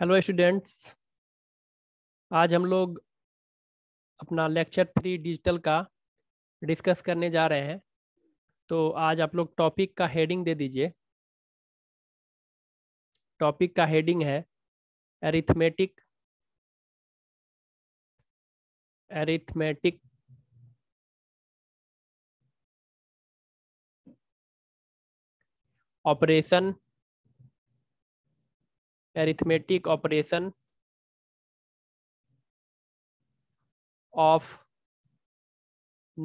Hello students आज हम लोग अपना लेक्चर थ्री डिजिटल का डिस्कस करने जा रहे हैं तो आज आप लोग टॉपिक का हेडिंग दे दीजिए टॉपिक का हेडिंग है arithmetic arithmetic operation arithmetic operation of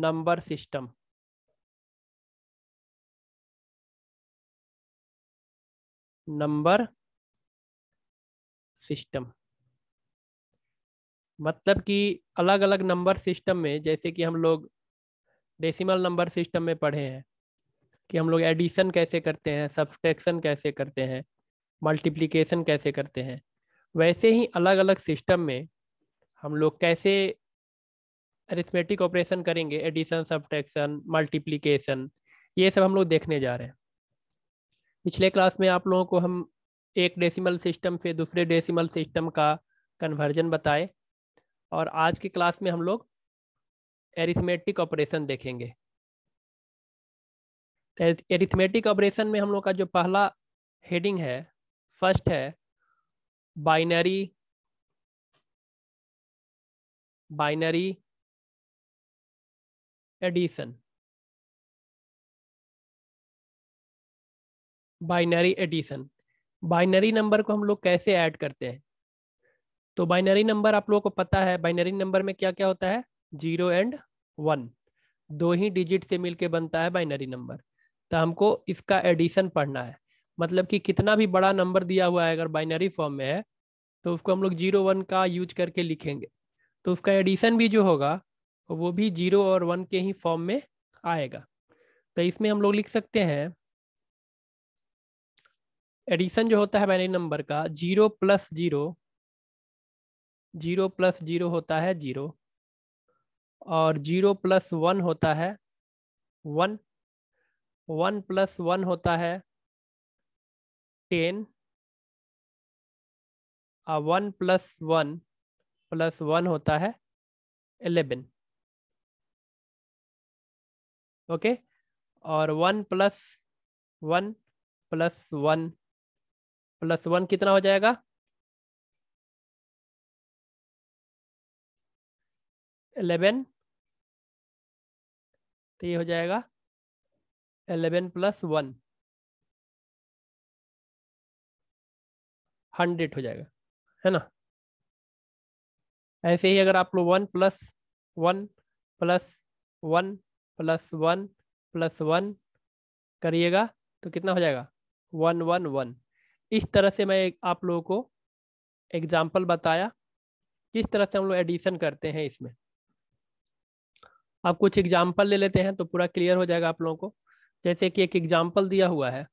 number system number system मतलब कि अलग अलग नंबर सिस्टम में जैसे कि हम लोग डेसिमल नंबर सिस्टम में पढ़े हैं कि हम लोग एडिशन कैसे करते हैं सब्सट्रैक्शन कैसे करते हैं मल्टीप्लिकेशन कैसे करते हैं वैसे ही अलग अलग सिस्टम में हम लोग कैसे अरिथमेटिक ऑपरेशन करेंगे एडिशन सब्ट्रैक्शन मल्टीप्लिकेशन ये सब हम लोग देखने जा रहे हैं पिछले क्लास में आप लोगों को हम एक डेसिमल सिस्टम से दूसरे डेसिमल सिस्टम का कन्वर्जन बताए और आज के क्लास में हम लोग एरिथमेटिक ऑपरेशन देखेंगे एरिथमेटिक तो ऑपरेशन में हम लोग का जो पहला हेडिंग है फर्स्ट है binary binary addition binary addition binary number को हम लोग कैसे ऐड करते हैं तो बाइनरी नंबर आप लोगों को पता है बाइनरी नंबर में क्या क्या होता है जीरो एंड वन दो ही डिजिट से मिलके बनता है बाइनरी नंबर तो हमको इसका एडिशन पढ़ना है मतलब कि कितना भी बड़ा नंबर दिया हुआ है अगर बाइनरी फॉर्म में है तो उसको हम लोग जीरो वन का यूज करके लिखेंगे तो उसका एडिशन भी जो होगा वो भी जीरो और वन के ही फॉर्म में आएगा तो इसमें हम लोग लिख सकते हैं एडिशन जो होता है बाइनरी नंबर का zero plus zero zero plus zero होता है जीरो और जीरो प्लस वन होता है वन वन प्लस वन होता है ten one plus one plus one होता है एलेवन ओके और one plus one plus one plus one कितना हो जाएगा एलेवन तो ये हो जाएगा एलेवन प्लस वन हंड्रेड हो जाएगा है ना ऐसे ही अगर आप लोग one plus one plus one plus one plus one करिएगा तो कितना हो जाएगा वन वन वन इस तरह से मैं आप लोगों को एग्जाम्पल बताया किस तरह से हम लोग एडिशन करते हैं इसमें आप कुछ एग्जाम्पल ले लेते हैं तो पूरा क्लियर हो जाएगा आप लोगों को जैसे कि एक एग्जाम्पल दिया हुआ है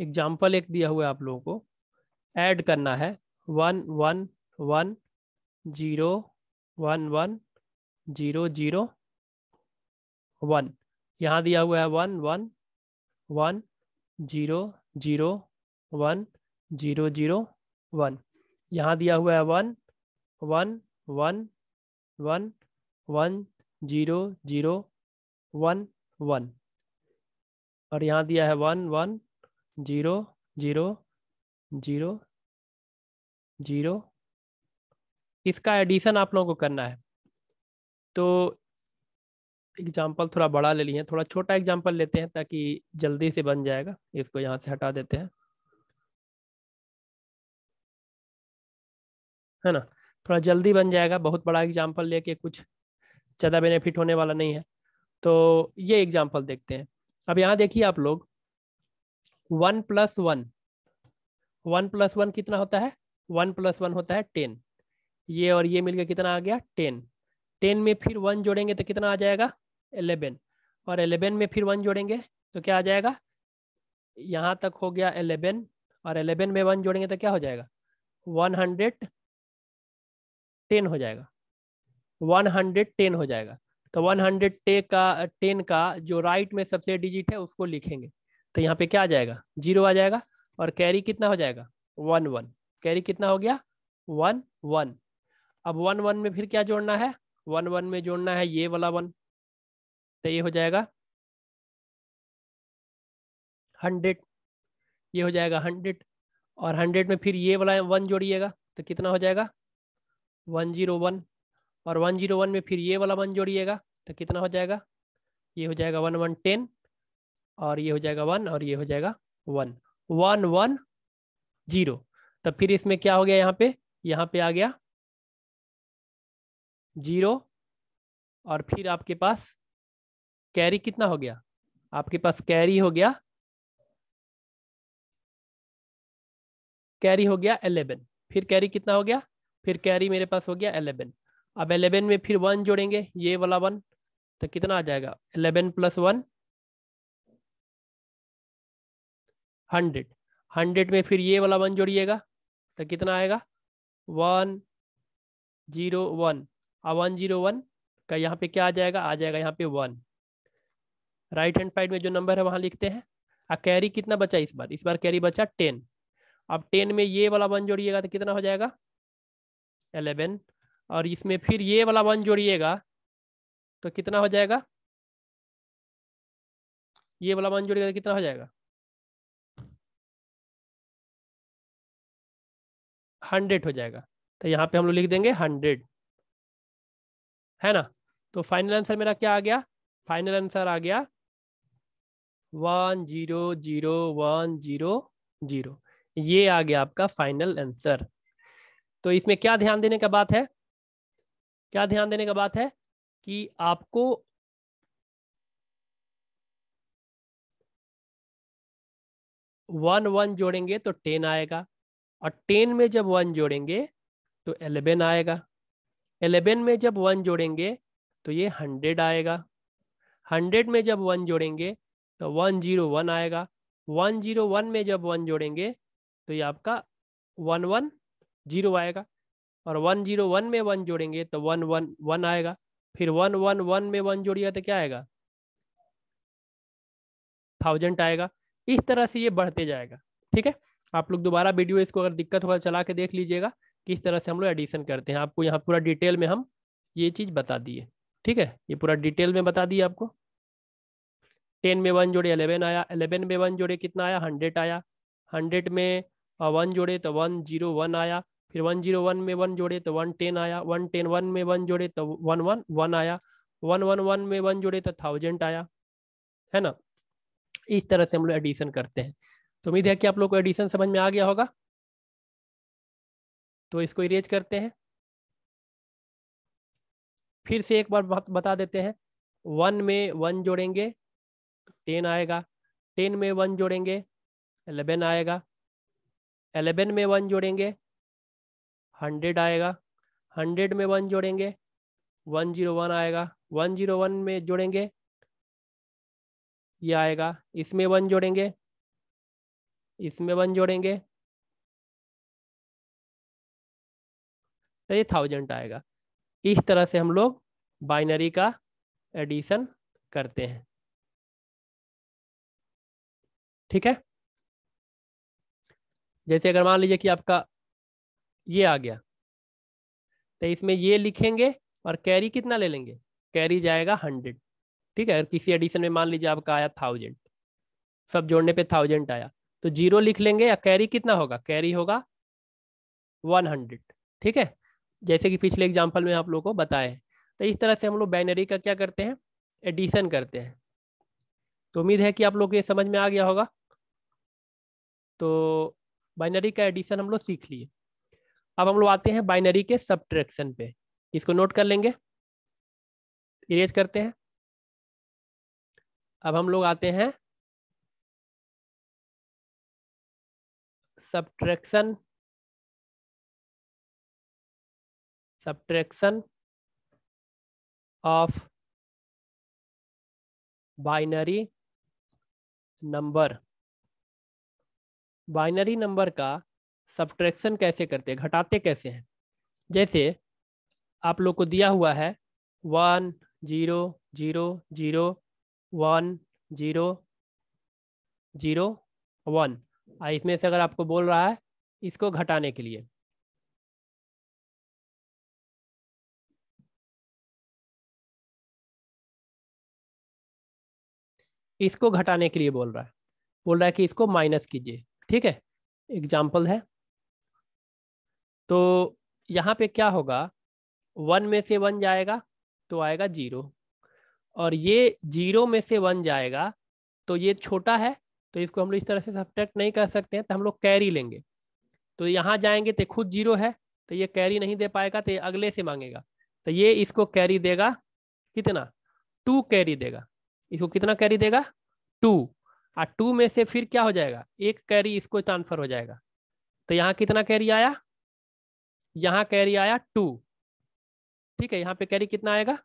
एग्जाम्पल एक दिया हुआ है आप लोगों को ऐड करना है one one one zero one one zero zero one यहाँ दिया हुआ है one one one zero zero one zero zero one यहाँ दिया हुआ है one one one one one zero zero one one और यहाँ दिया है one one zero zero zero zero इसका एडिशन आप लोगों को करना है तो एग्जाम्पल थोड़ा बड़ा ले लिए थोड़ा छोटा एग्जाम्पल लेते हैं ताकि जल्दी से बन जाएगा इसको यहाँ से हटा देते हैं है ना थोड़ा जल्दी बन जाएगा बहुत बड़ा एग्जाम्पल लेके कुछ ज़्यादा बेनिफिट होने वाला नहीं है तो ये एग्जाम्पल देखते हैं अब यहाँ देखिए आप लोग one plus one one plus one कितना होता है वन प्लस वन होता है टेन ये और ये मिलकर कितना आ गया टेन टेन में फिर वन जोड़ेंगे तो कितना आ जाएगा एलेवन और एलेवन में फिर वन जोड़ेंगे तो क्या आ जाएगा यहाँ तक हो गया एलेवन और एलेवन में वन जोड़ेंगे तो क्या हो जाएगा वन हंड्रेड टेन हो जाएगा वन हंड्रेड टेन हो जाएगा तो वन हंड्रेड टे का टेन का जो राइट में सबसे डिजिट है उसको लिखेंगे तो यहाँ पे क्या आ जाएगा जीरो आ जाएगा और कैरी कितना हो जाएगा वन वन कैरी कितना हो गया वन वन अब वन वन में फिर क्या जोड़ना है वन वन में जोड़ना है ये वाला वन तो ये हो जाएगा हंड्रेड ये हो जाएगा हंड्रेड और हंड्रेड में फिर ये वाला वन जोड़िएगा तो कितना हो जाएगा वन जीरो वन और वन जीरो वन में फिर ये वाला वन जोड़िएगा तो कितना हो जाएगा ये हो जाएगा वन वन टेन और ये हो जाएगा वन और ये हो जाएगा वन वन वन जीरो तब तो फिर इसमें क्या हो गया यहाँ पे यहाँ पे आ गया जीरो और फिर आपके पास कैरी कितना हो गया आपके पास कैरी हो गया कैरी हो गया एलेवन फिर कैरी कितना हो गया फिर कैरी मेरे पास हो गया एलेवन अब एलेवन में फिर वन जोड़ेंगे ये वाला वन तो कितना आ जाएगा eleven plus one hundred hundred में फिर ये वाला वन जोड़िएगा तो कितना आएगा वन जीरो वन और वन जीरो वन का यहाँ पे क्या आ जाएगा आ जाएगा यहाँ पे वन राइट हैंड साइड में जो नंबर है वहाँ लिखते हैं और कैरी कितना बचा इस बार इस बार कैरी बचा टेन अब टेन में ये वाला वन जोड़िएगा तो कितना हो जाएगा एलेवन और इसमें फिर ये वाला वन जोड़िएगा तो कितना हो जाएगा ये वाला वन जोड़िएगा तो कितना हो जाएगा हंड्रेड हो जाएगा तो यहाँ पे हम लोग लिख देंगे हंड्रेड है ना तो फाइनल आंसर मेरा क्या आ गया फाइनल आंसर आ गया one zero zero one zero zero ये आ गया आपका फाइनल आंसर तो इसमें क्या ध्यान देने का बात है क्या ध्यान देने का बात है कि आपको वन वन जोड़ेंगे तो टेन आएगा और टेन में जब वन जोड़ेंगे तो एलेवन आएगा एलेवन में जब वन जोड़ेंगे तो ये हंड्रेड आएगा हंड्रेड में जब वन जोड़ेंगे तो वन जीरो वन आएगा वन जीरो वन में जब वन जोड़ेंगे तो ये आपका वन वन जीरो आएगा और वन जीरो वन में वन जोड़ेंगे तो वन वन वन आएगा फिर वन वन वन में वन जोड़िएगा तो क्या आएगा थाउजेंड आएगा इस तरह से ये बढ़ते जाएगा ठीक है आप लोग दोबारा वीडियो इसको अगर दिक्कत होगा तो चला के देख लीजिएगा किस तरह से हम लोग एडिशन करते हैं आपको यहाँ पूरा डिटेल में हम ये चीज़ बता दिए ठीक है ये पूरा डिटेल में बता दिए आपको टेन में वन जोड़े अलेवन आया अलेवन में वन जोड़े कितना आया हंड्रेड आया हंड्रेड में वन जोड़े तो वन जीरो वन आया फिर वन जीरो वन में वन जोड़े तो वन टेन आया वन टेन वन में वन जोड़े तो वन वन वन आया वन वन वन में वन जोड़े तो थाउजेंड आया है ना इस तरह से हम लोग एडिशन करते हैं तो उम्मीद है कि आप लोग को एडिशन समझ में आ गया होगा तो इसको इरेज करते हैं फिर से एक बार बता देते हैं वन में वन जोड़ेंगे टेन आएगा टेन में वन जोड़ेंगे एलेवन आएगा एलेवन में वन जोड़ेंगे हंड्रेड आएगा हंड्रेड में वन जोड़ेंगे वन जीरो वन आएगा वन जीरो वन में जोड़ेंगे ये आएगा इसमें वन जोड़ेंगे इसमें वन जोड़ेंगे तो ये थाउजेंड आएगा इस तरह से हम लोग बाइनरी का एडिशन करते हैं ठीक है जैसे अगर मान लीजिए कि आपका ये आ गया तो इसमें ये लिखेंगे और कैरी कितना ले लेंगे कैरी जाएगा हंड्रेड ठीक है किसी एडिशन में मान लीजिए आपका आया थाउजेंड सब जोड़ने पे थाउजेंड आया तो जीरो लिख लेंगे या कैरी कितना होगा कैरी होगा वन हंड्रेड ठीक है जैसे कि पिछले एग्जाम्पल में आप लोगों को बताए तो इस तरह से हम लोग बाइनरी का क्या करते हैं एडिशन करते हैं तो उम्मीद है कि आप लोग को ये समझ में आ गया होगा तो बाइनरी का एडिशन हम लोग सीख लिए अब हम लोग आते हैं बाइनरी के सब्ट्रैक्शन पे इसको नोट कर लेंगे इरेज करते हैं अब हम लोग आते हैं subtraction subtraction of binary number binary number का सब्ट्रैक्शन कैसे करते हैं घटाते कैसे हैं जैसे आप लोग को दिया हुआ है one zero zero zero one zero zero one इसमें से अगर आपको बोल रहा है इसको घटाने के लिए इसको घटाने के लिए बोल रहा है बोल रहा है कि इसको माइनस कीजिए ठीक है एग्जाम्पल है तो यहाँ पे क्या होगा वन में से वन जाएगा तो आएगा जीरो और ये जीरो में से वन जाएगा तो ये छोटा है तो इसको हम लोग इस तरह से सब्ट्रैक्ट नहीं कर सकते हैं तो हम लोग कैरी लेंगे तो यहाँ जाएंगे तो खुद जीरो है तो ये कैरी नहीं दे पाएगा तो ये अगले से मांगेगा तो ये इसको कैरी देगा कितना टू कैरी देगा इसको कितना कैरी देगा टू और टू में से फिर क्या हो जाएगा एक कैरी इसको ट्रांसफर हो जाएगा तो यहाँ कितना कैरी आया यहाँ कैरी आया टू ठीक है यहाँ पे कैरी कितना आएगा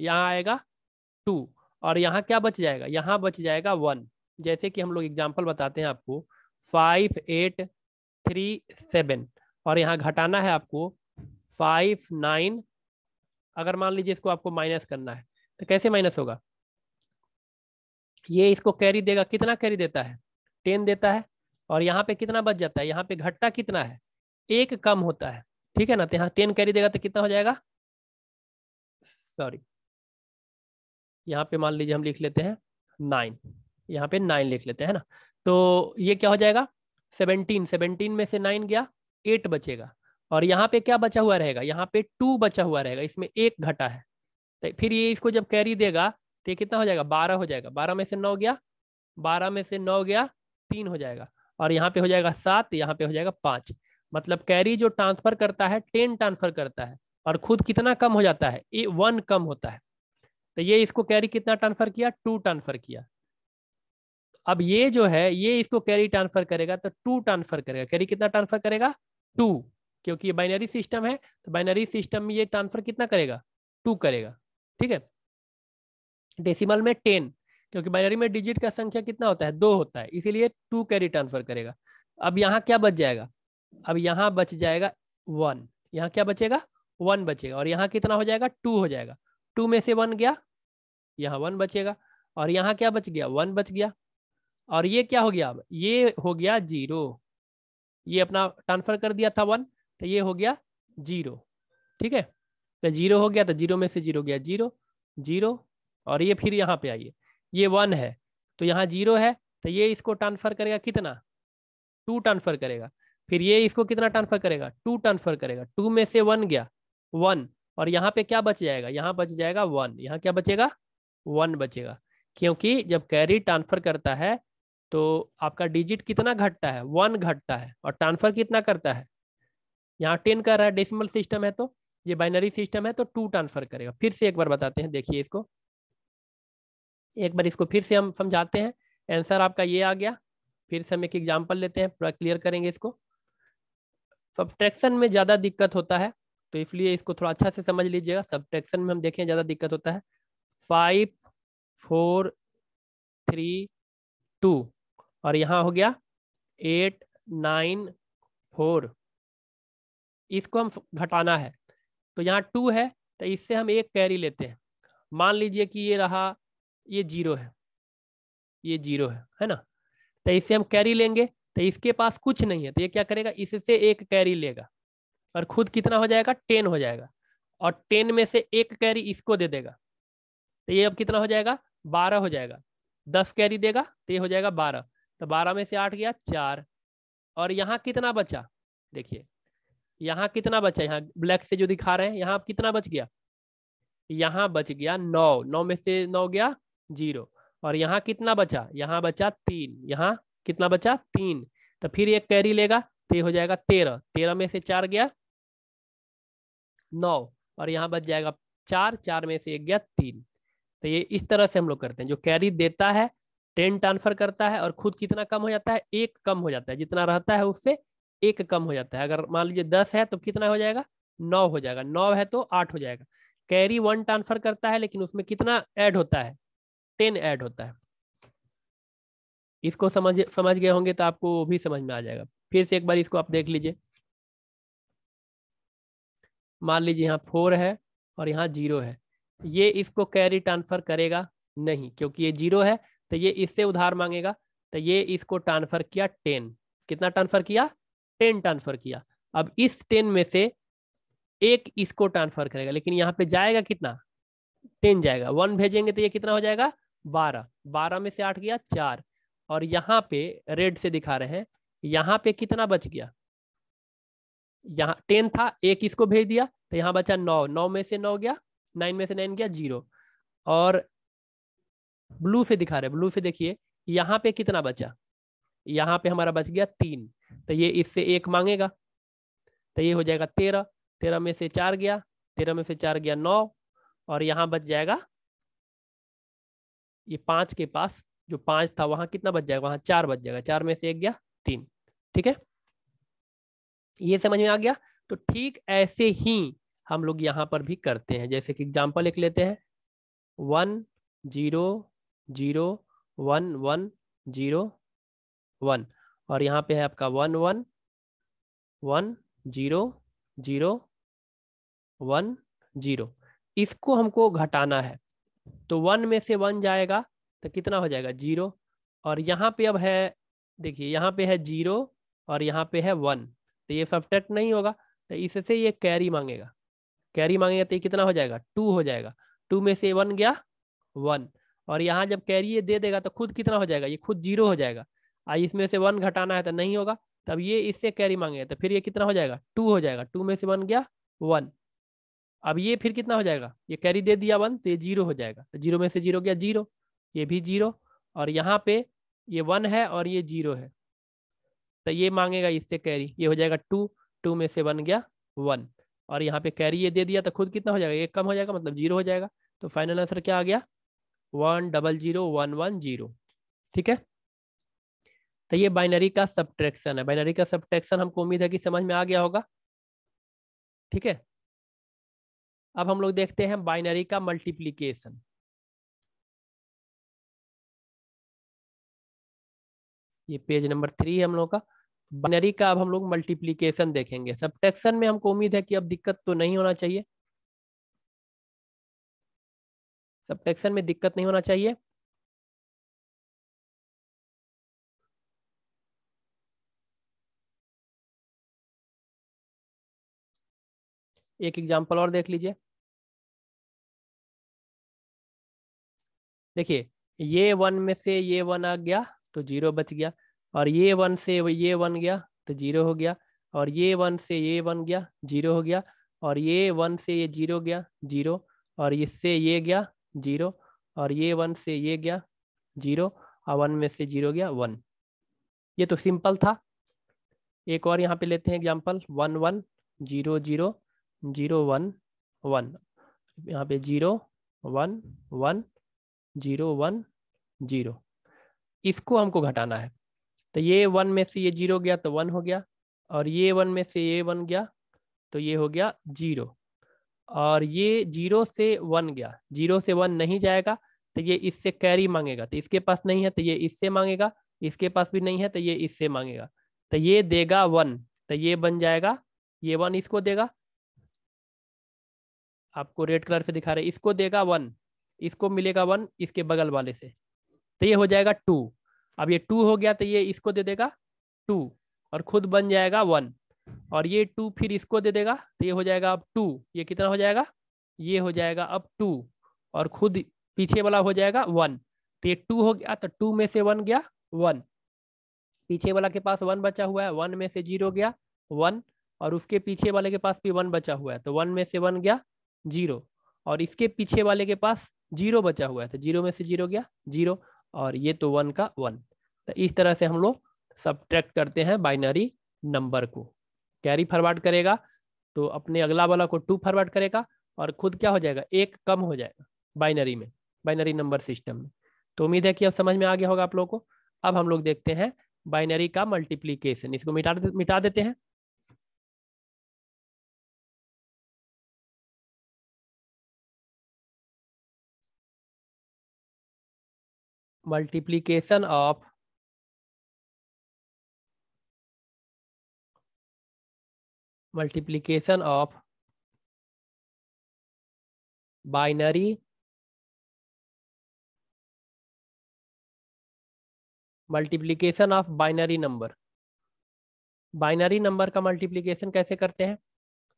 यहाँ आएगा टू और यहाँ क्या बच जाएगा यहाँ बच जाएगा वन जैसे कि हम लोग एग्जाम्पल बताते हैं आपको फाइव एट थ्री सेवन और यहाँ घटाना है आपको फाइव नाइन अगर मान लीजिए इसको आपको माइनस करना है तो कैसे माइनस होगा ये इसको कैरी देगा कितना कैरी देता है टेन देता है और यहाँ पे कितना बच जाता है यहाँ पे घटता कितना है एक कम होता है ठीक है ना तो यहाँ टेन कैरी देगा तो कितना हो जाएगा सॉरी यहाँ पे मान लीजिए हम लिख लेते हैं नाइन यहाँ पे नाइन लिख लेते हैं ना तो ये क्या हो जाएगा सेवनटीन सेवनटीन में से नाइन गया एट बचेगा और यहाँ पे क्या बचा हुआ रहेगा यहाँ पे टू बचा हुआ रहेगा इसमें एक घटा है तो फिर ये इसको जब कैरी देगा तो ये कितना हो जाएगा बारह हो जाएगा बारह में से नौ गया बारह में से नौ गया तीन हो जाएगा और यहाँ पे हो जाएगा सात यहाँ पे हो जाएगा पांच मतलब कैरी जो ट्रांसफर करता है टेन ट्रांसफर करता है और खुद कितना कम हो जाता है ए वन कम होता है तो ये इसको कैरी कितना ट्रांसफर किया टू ट्रांसफर किया अब ये जो है ये इसको कैरी ट्रांसफर करेगा तो टू ट्रांसफर करेगा कैरी कितना ट्रांसफर करेगा टू क्योंकि ये बाइनरी सिस्टम है तो बाइनरी सिस्टम में ये ट्रांसफर कितना करेगा टू करेगा ठीक है डेसिमल में टेन क्योंकि बाइनरी में डिजिट का संख्या कितना होता है दो होता है इसीलिए टू कैरी ट्रांसफर करेगा अब यहाँ क्या बच जाएगा अब यहाँ बच जाएगा वन यहाँ क्या बचेगा वन बचेगा और यहाँ कितना हो जाएगा टू हो जाएगा टू में से वन गया यहाँ वन बचेगा और यहाँ क्या बच गया वन बच गया और ये क्या हो गया अब ये हो गया जीरो ये अपना ट्रांसफर कर दिया था वन तो ये हो गया जीरो ठीक है तो जीरो हो गया तो जीरो में से जीरो गया जीरो जीरो और ये फिर यहाँ पे आइए ये वन है तो यहाँ जीरो है तो ये इसको ट्रांसफर करेगा कितना टू ट्रांसफर करेगा फिर ये इसको कितना ट्रांसफर करेगा टू ट्रांसफर करेगा टू में से वन गया वन और यहाँ पे क्या बच जाएगा यहाँ बच जाएगा वन यहाँ क्या बचेगा वन बचेगा क्योंकि जब कैरी ट्रांसफर करता है तो आपका डिजिट कितना घटता है वन घटता है और ट्रांसफर कितना करता है यहाँ टेन कर रहा है डेसिमल सिस्टम है तो ये बाइनरी सिस्टम है तो टू ट्रांसफर करेगा फिर से एक बार बताते हैं देखिए इसको एक बार इसको फिर से हम समझाते हैं आंसर आपका ये आ गया फिर से हम एक एग्जाम्पल लेते हैं पूरा क्लियर करेंगे इसको सब्ट्रैक्शन में ज़्यादा दिक्कत होता है तो इसलिए इसको थोड़ा अच्छा से समझ लीजिएगा सब्ट्रैक्शन में हम देखें ज़्यादा दिक्कत होता है फाइव फोर थ्री टू और यहाँ हो गया एट नाइन फोर इसको हम घटाना है तो यहाँ टू है तो इससे हम एक कैरी लेते हैं मान लीजिए कि ये रहा ये जीरो है ये जीरो है है ना तो इससे हम कैरी लेंगे तो इसके पास कुछ नहीं है तो ये क्या करेगा इससे एक कैरी लेगा और खुद कितना हो जाएगा टेन हो जाएगा और टेन में से एक कैरी इसको दे देगा तो ये अब कितना हो जाएगा बारह हो जाएगा दस कैरी देगा तो ये हो जाएगा बारह तो बारह में से आठ गया चार और यहाँ कितना बचा देखिए यहाँ कितना बचा यहाँ ब्लैक से जो दिखा रहे हैं यहाँ कितना बच गया यहाँ बच गया नौ नौ में से नौ गया जीरो और यहाँ कितना बचा यहाँ बचा तीन यहाँ कितना बचा तीन तो फिर एक कैरी लेगा तो हो जाएगा तेरह तेरह में से चार गया नौ और यहाँ बच जाएगा चार चार में से एक गया तीन तो ये इस तरह से हम लोग करते हैं जो कैरी देता है टेन ट्रांसफर करता है और खुद कितना कम हो जाता है एक कम हो जाता है जितना रहता है उससे एक कम हो जाता है अगर मान लीजिए दस है तो कितना हो जाएगा नौ हो जाएगा नौ है तो आठ हो जाएगा कैरी वन ट्रांसफर करता है लेकिन उसमें कितना ऐड होता है टेन ऐड होता है इसको समझ समझ गए होंगे तो आपको भी समझ में आ जाएगा फिर से एक बार इसको आप देख लीजिए मान लीजिए यहाँ फोर है और यहाँ जीरो है ये इसको कैरी ट्रांसफर करेगा नहीं क्योंकि ये जीरो है तो ये इससे उधार मांगेगा तो ये इसको ट्रांसफर किया टेन कितना ट्रांसफर किया टेन ट्रांसफर किया अब इस टेन में से एक इसको ट्रांसफर करेगा लेकिन यहाँ पे जाएगा कितना टेन जाएगा वन भेजेंगे तो ये कितना हो जाएगा बारह बारह में से आठ गया चार और यहाँ पे रेड से दिखा रहे हैं यहाँ पे कितना बच गया यहाँ टेन था एक इसको भेज दिया तो यहाँ बचा नौ नौ में से नौ गया नाइन में से नाइन गया जीरो और ब्लू से दिखा रहे ब्लू से देखिए यहाँ पे कितना बचा यहाँ पे हमारा बच गया तीन तो ये इससे एक मांगेगा तो ये हो जाएगा तेरह तेरह में से चार गया तेरह में से चार गया नौ और यहाँ बच जाएगा ये पांच के पास जो पांच था वहां कितना बच जाएगा वहां चार बच जाएगा चार में से एक गया तीन ठीक है ये समझ में आ गया तो ठीक ऐसे ही हम लोग यहाँ पर भी करते हैं जैसे कि एग्जाम्पल लिख लेते हैं one zero zero one one zero one और यहाँ पे है आपका one one one zero zero one zero इसको हमको घटाना है तो वन में से वन जाएगा तो कितना हो जाएगा जीरो और यहाँ पे अब है देखिए यहाँ पे है जीरो और यहाँ पे है वन तो ये सब्टेक्ट नहीं होगा तो इससे ये कैरी मांगेगा कैरी मांगेगा तो ये कितना हो जाएगा टू हो जाएगा टू में से वन गया वन और यहाँ जब कैरी ये दे देगा तो खुद कितना हो जाएगा ये खुद जीरो हो जाएगा और इसमें से वन घटाना है तो नहीं होगा तब ये इससे कैरी मांगे तो फिर ये कितना हो जाएगा टू हो जाएगा टू में से वन गया वन अब ये फिर कितना हो जाएगा ये कैरी दे दिया वन तो ये जीरो हो जाएगा तो जीरो में से जीरो गया जीरो ये भी जीरो और यहाँ पे ये वन है और ये जीरो है तो ये मांगेगा इससे कैरी ये हो जाएगा टू टू में से वन गया वन और यहाँ पे कैरी ये दे दिया तो खुद कितना हो जाएगा ये कम हो जाएगा मतलब जीरो हो जाएगा तो फाइनल आंसर क्या आ गया one double zero one one zero ठीक है तो ये बाइनरी का सब्ट्रैक्शन है बाइनरी का सब्ट्रैक्शन हमको उम्मीद है कि समझ में आ गया होगा ठीक है अब हम लोग देखते हैं बाइनरी का मल्टीप्लीकेशन ये पेज नंबर थ्री है हम लोग का बाइनरी का अब हम लोग मल्टीप्लीकेशन देखेंगे सब्ट्रैक्शन में हमको उम्मीद है कि अब दिक्कत तो नहीं होना चाहिए सब्टेक्शन में दिक्कत नहीं होना चाहिए एक एग्जांपल और देख लीजिए देखिए ये वन में से ये वन आ गया तो जीरो बच गया और ये वन से ये वन गया तो जीरो हो गया और ये वन से ये वन गया जीरो हो गया और ये वन से ये जीरो गया जीरो और इससे ये गया जीरो और ये वन से ये गया जीरो और वन में से जीरो गया वन ये तो सिंपल था एक और यहाँ पे लेते हैं example one one zero zero zero one one यहाँ पे zero one one zero one zero इसको हमको घटाना है तो ये वन में से ये जीरो गया तो वन हो गया और ये वन में से ये वन गया तो ये हो गया जीरो और ये जीरो से वन गया जीरो से वन नहीं जाएगा तो ये इससे कैरी मांगेगा तो इसके पास नहीं है तो ये इससे मांगेगा इसके पास भी नहीं है तो ये इससे मांगेगा तो ये देगा वन तो ये बन जाएगा ये वन इसको देगा आपको रेड कलर से दिखा रहे इसको देगा वन इसको मिलेगा वन इसके बगल वाले से तो ये हो जाएगा टू अब ये टू हो गया तो ये इसको दे देगा टू और खुद बन जाएगा वन और ये टू फिर इसको दे देगा तो ये हो जाएगा अब टू ये कितना हो जाएगा ये हो जाएगा अब टू और खुद पीछे वाला हो जाएगा वन तो ये टू हो गया तो टू में से वन गया वन पीछे वाला के पास वन बचा हुआ है वन में से जीरो गया वन और उसके पीछे वाले के पास भी वन बचा हुआ है तो वन में से वन गया जीरो और इसके पीछे वाले के पास जीरो बचा हुआ है तो जीरो में से जीरो गया जीरो और ये तो वन का वन तो इस तरह से हम लोग सब्ट्रैक्ट करते हैं बाइनरी नंबर को कैरी फॉरवर्ड करेगा तो अपने अगला वाला को टू फॉरवर्ड करेगा और खुद क्या हो जाएगा एक कम हो जाएगा बाइनरी में बाइनरी नंबर सिस्टम में तो उम्मीद है कि अब समझ में आ गया होगा आप लोगों को अब हम लोग देखते हैं बाइनरी का मल्टीप्लीकेशन इसको मिटा मिटा देते हैं multiplication of multiplication of binary multiplication of binary number binary number का मल्टीप्लीकेशन कैसे करते हैं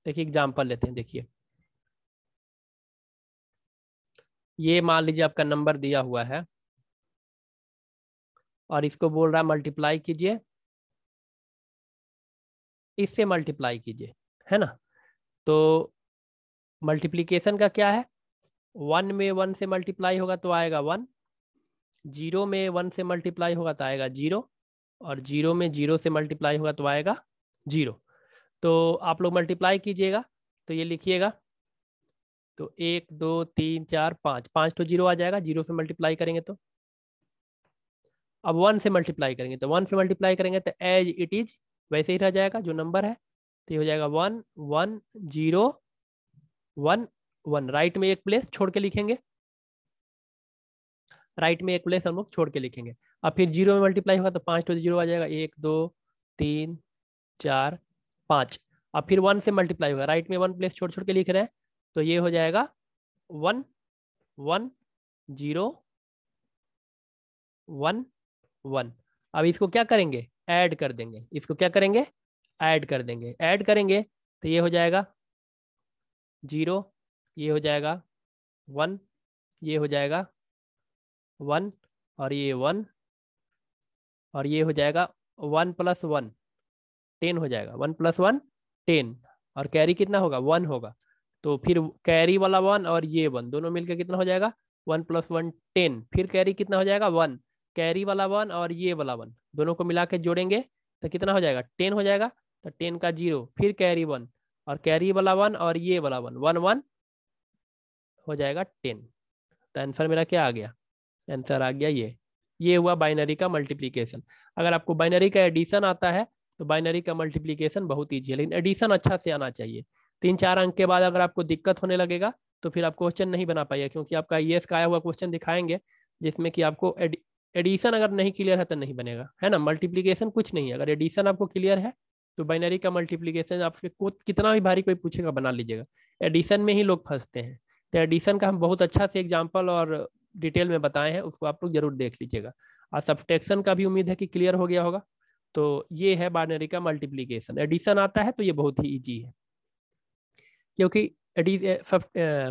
देखिए एग्जांपल लेते हैं देखिए ये मान लीजिए आपका नंबर दिया हुआ है और इसको बोल रहा है मल्टीप्लाई कीजिए इससे मल्टीप्लाई कीजिए है ना तो मल्टीप्लीकेशन का क्या है वन में वन से मल्टीप्लाई होगा तो आएगा वन जीरो में वन से मल्टीप्लाई होगा तो आएगा जीरो और जीरो में जीरो से मल्टीप्लाई होगा तो आएगा जीरो तो आप लोग मल्टीप्लाई कीजिएगा तो ये लिखिएगा तो एक दो तीन चार पाँच पाँच तो जीरो आ जाएगा जीरो से मल्टीप्लाई करेंगे तो अब वन से मल्टीप्लाई करेंगे तो वन से मल्टीप्लाई करेंगे तो एज इट इज वैसे ही रह जाएगा जो नंबर है तो ये हो जाएगा one one zero one one right में एक प्लेस छोड़ के लिखेंगे राइट में एक प्लेस हम लोग छोड़ के लिखेंगे अब फिर जीरो में मल्टीप्लाई होगा तो पांच टू जीरो आ जाएगा एक दो तीन चार पांच अब फिर वन से मल्टीप्लाई होगा राइट में वन प्लेस छोड़ छोड़ के लिख रहे हैं तो ये हो जाएगा one one zero one one अब इसको क्या करेंगे ऐड कर देंगे इसको क्या करेंगे ऐड कर देंगे ऐड करेंगे तो ये हो जाएगा जीरो ये हो जाएगा वन ये हो जाएगा वन और ये वन और ये हो जाएगा वन प्लस वन टेन हो जाएगा वन प्लस वन टेन और कैरी कितना होगा वन होगा तो फिर कैरी वाला वन और ये वन दोनों मिलकर कितना हो जाएगा वन प्लस वन टेन फिर कैरी कितना हो जाएगा वन कैरी वाला वन और ये वाला वन दोनों को मिला के जोड़ेंगे तो कितना हो जाएगा टेन हो जाएगा तो टेन का जीरो फिर कैरी वन और कैरी वाला वन और ये वाला वन वन वन हो जाएगा टेन तो आंसर मेरा क्या आ गया आंसर आ गया ये ये हुआ बाइनरी का मल्टीप्लीकेशन अगर आपको बाइनरी का एडिशन आता है तो बाइनरी का मल्टीप्लीकेशन बहुत ईजी है लेकिन एडिशन अच्छा से आना चाहिए तीन चार अंक के बाद अगर आपको दिक्कत होने लगेगा तो फिर आप क्वेश्चन नहीं बना पाइए क्योंकि आपका ई का आया हुआ क्वेश्चन दिखाएंगे जिसमें कि आपको एडिशन अगर नहीं क्लियर है तो नहीं बनेगा है ना मल्टीप्लीकेशन कुछ नहीं है अगर एडिशन आपको क्लियर है तो बाइनरी का मल्टीप्लीकेशन आपके को कितना भी भारी कोई पूछेगा बना लीजिएगा एडिशन में ही लोग फंसते हैं तो एडिशन का हम बहुत अच्छा से एग्जाम्पल और डिटेल में बताए हैं उसको आप लोग जरूर देख लीजिएगा और सब्सटेक्शन का भी उम्मीद है कि क्लियर हो गया होगा तो ये है बाइनरी का मल्टीप्लीकेशन एडिशन आता है तो ये बहुत ही ईजी है क्योंकि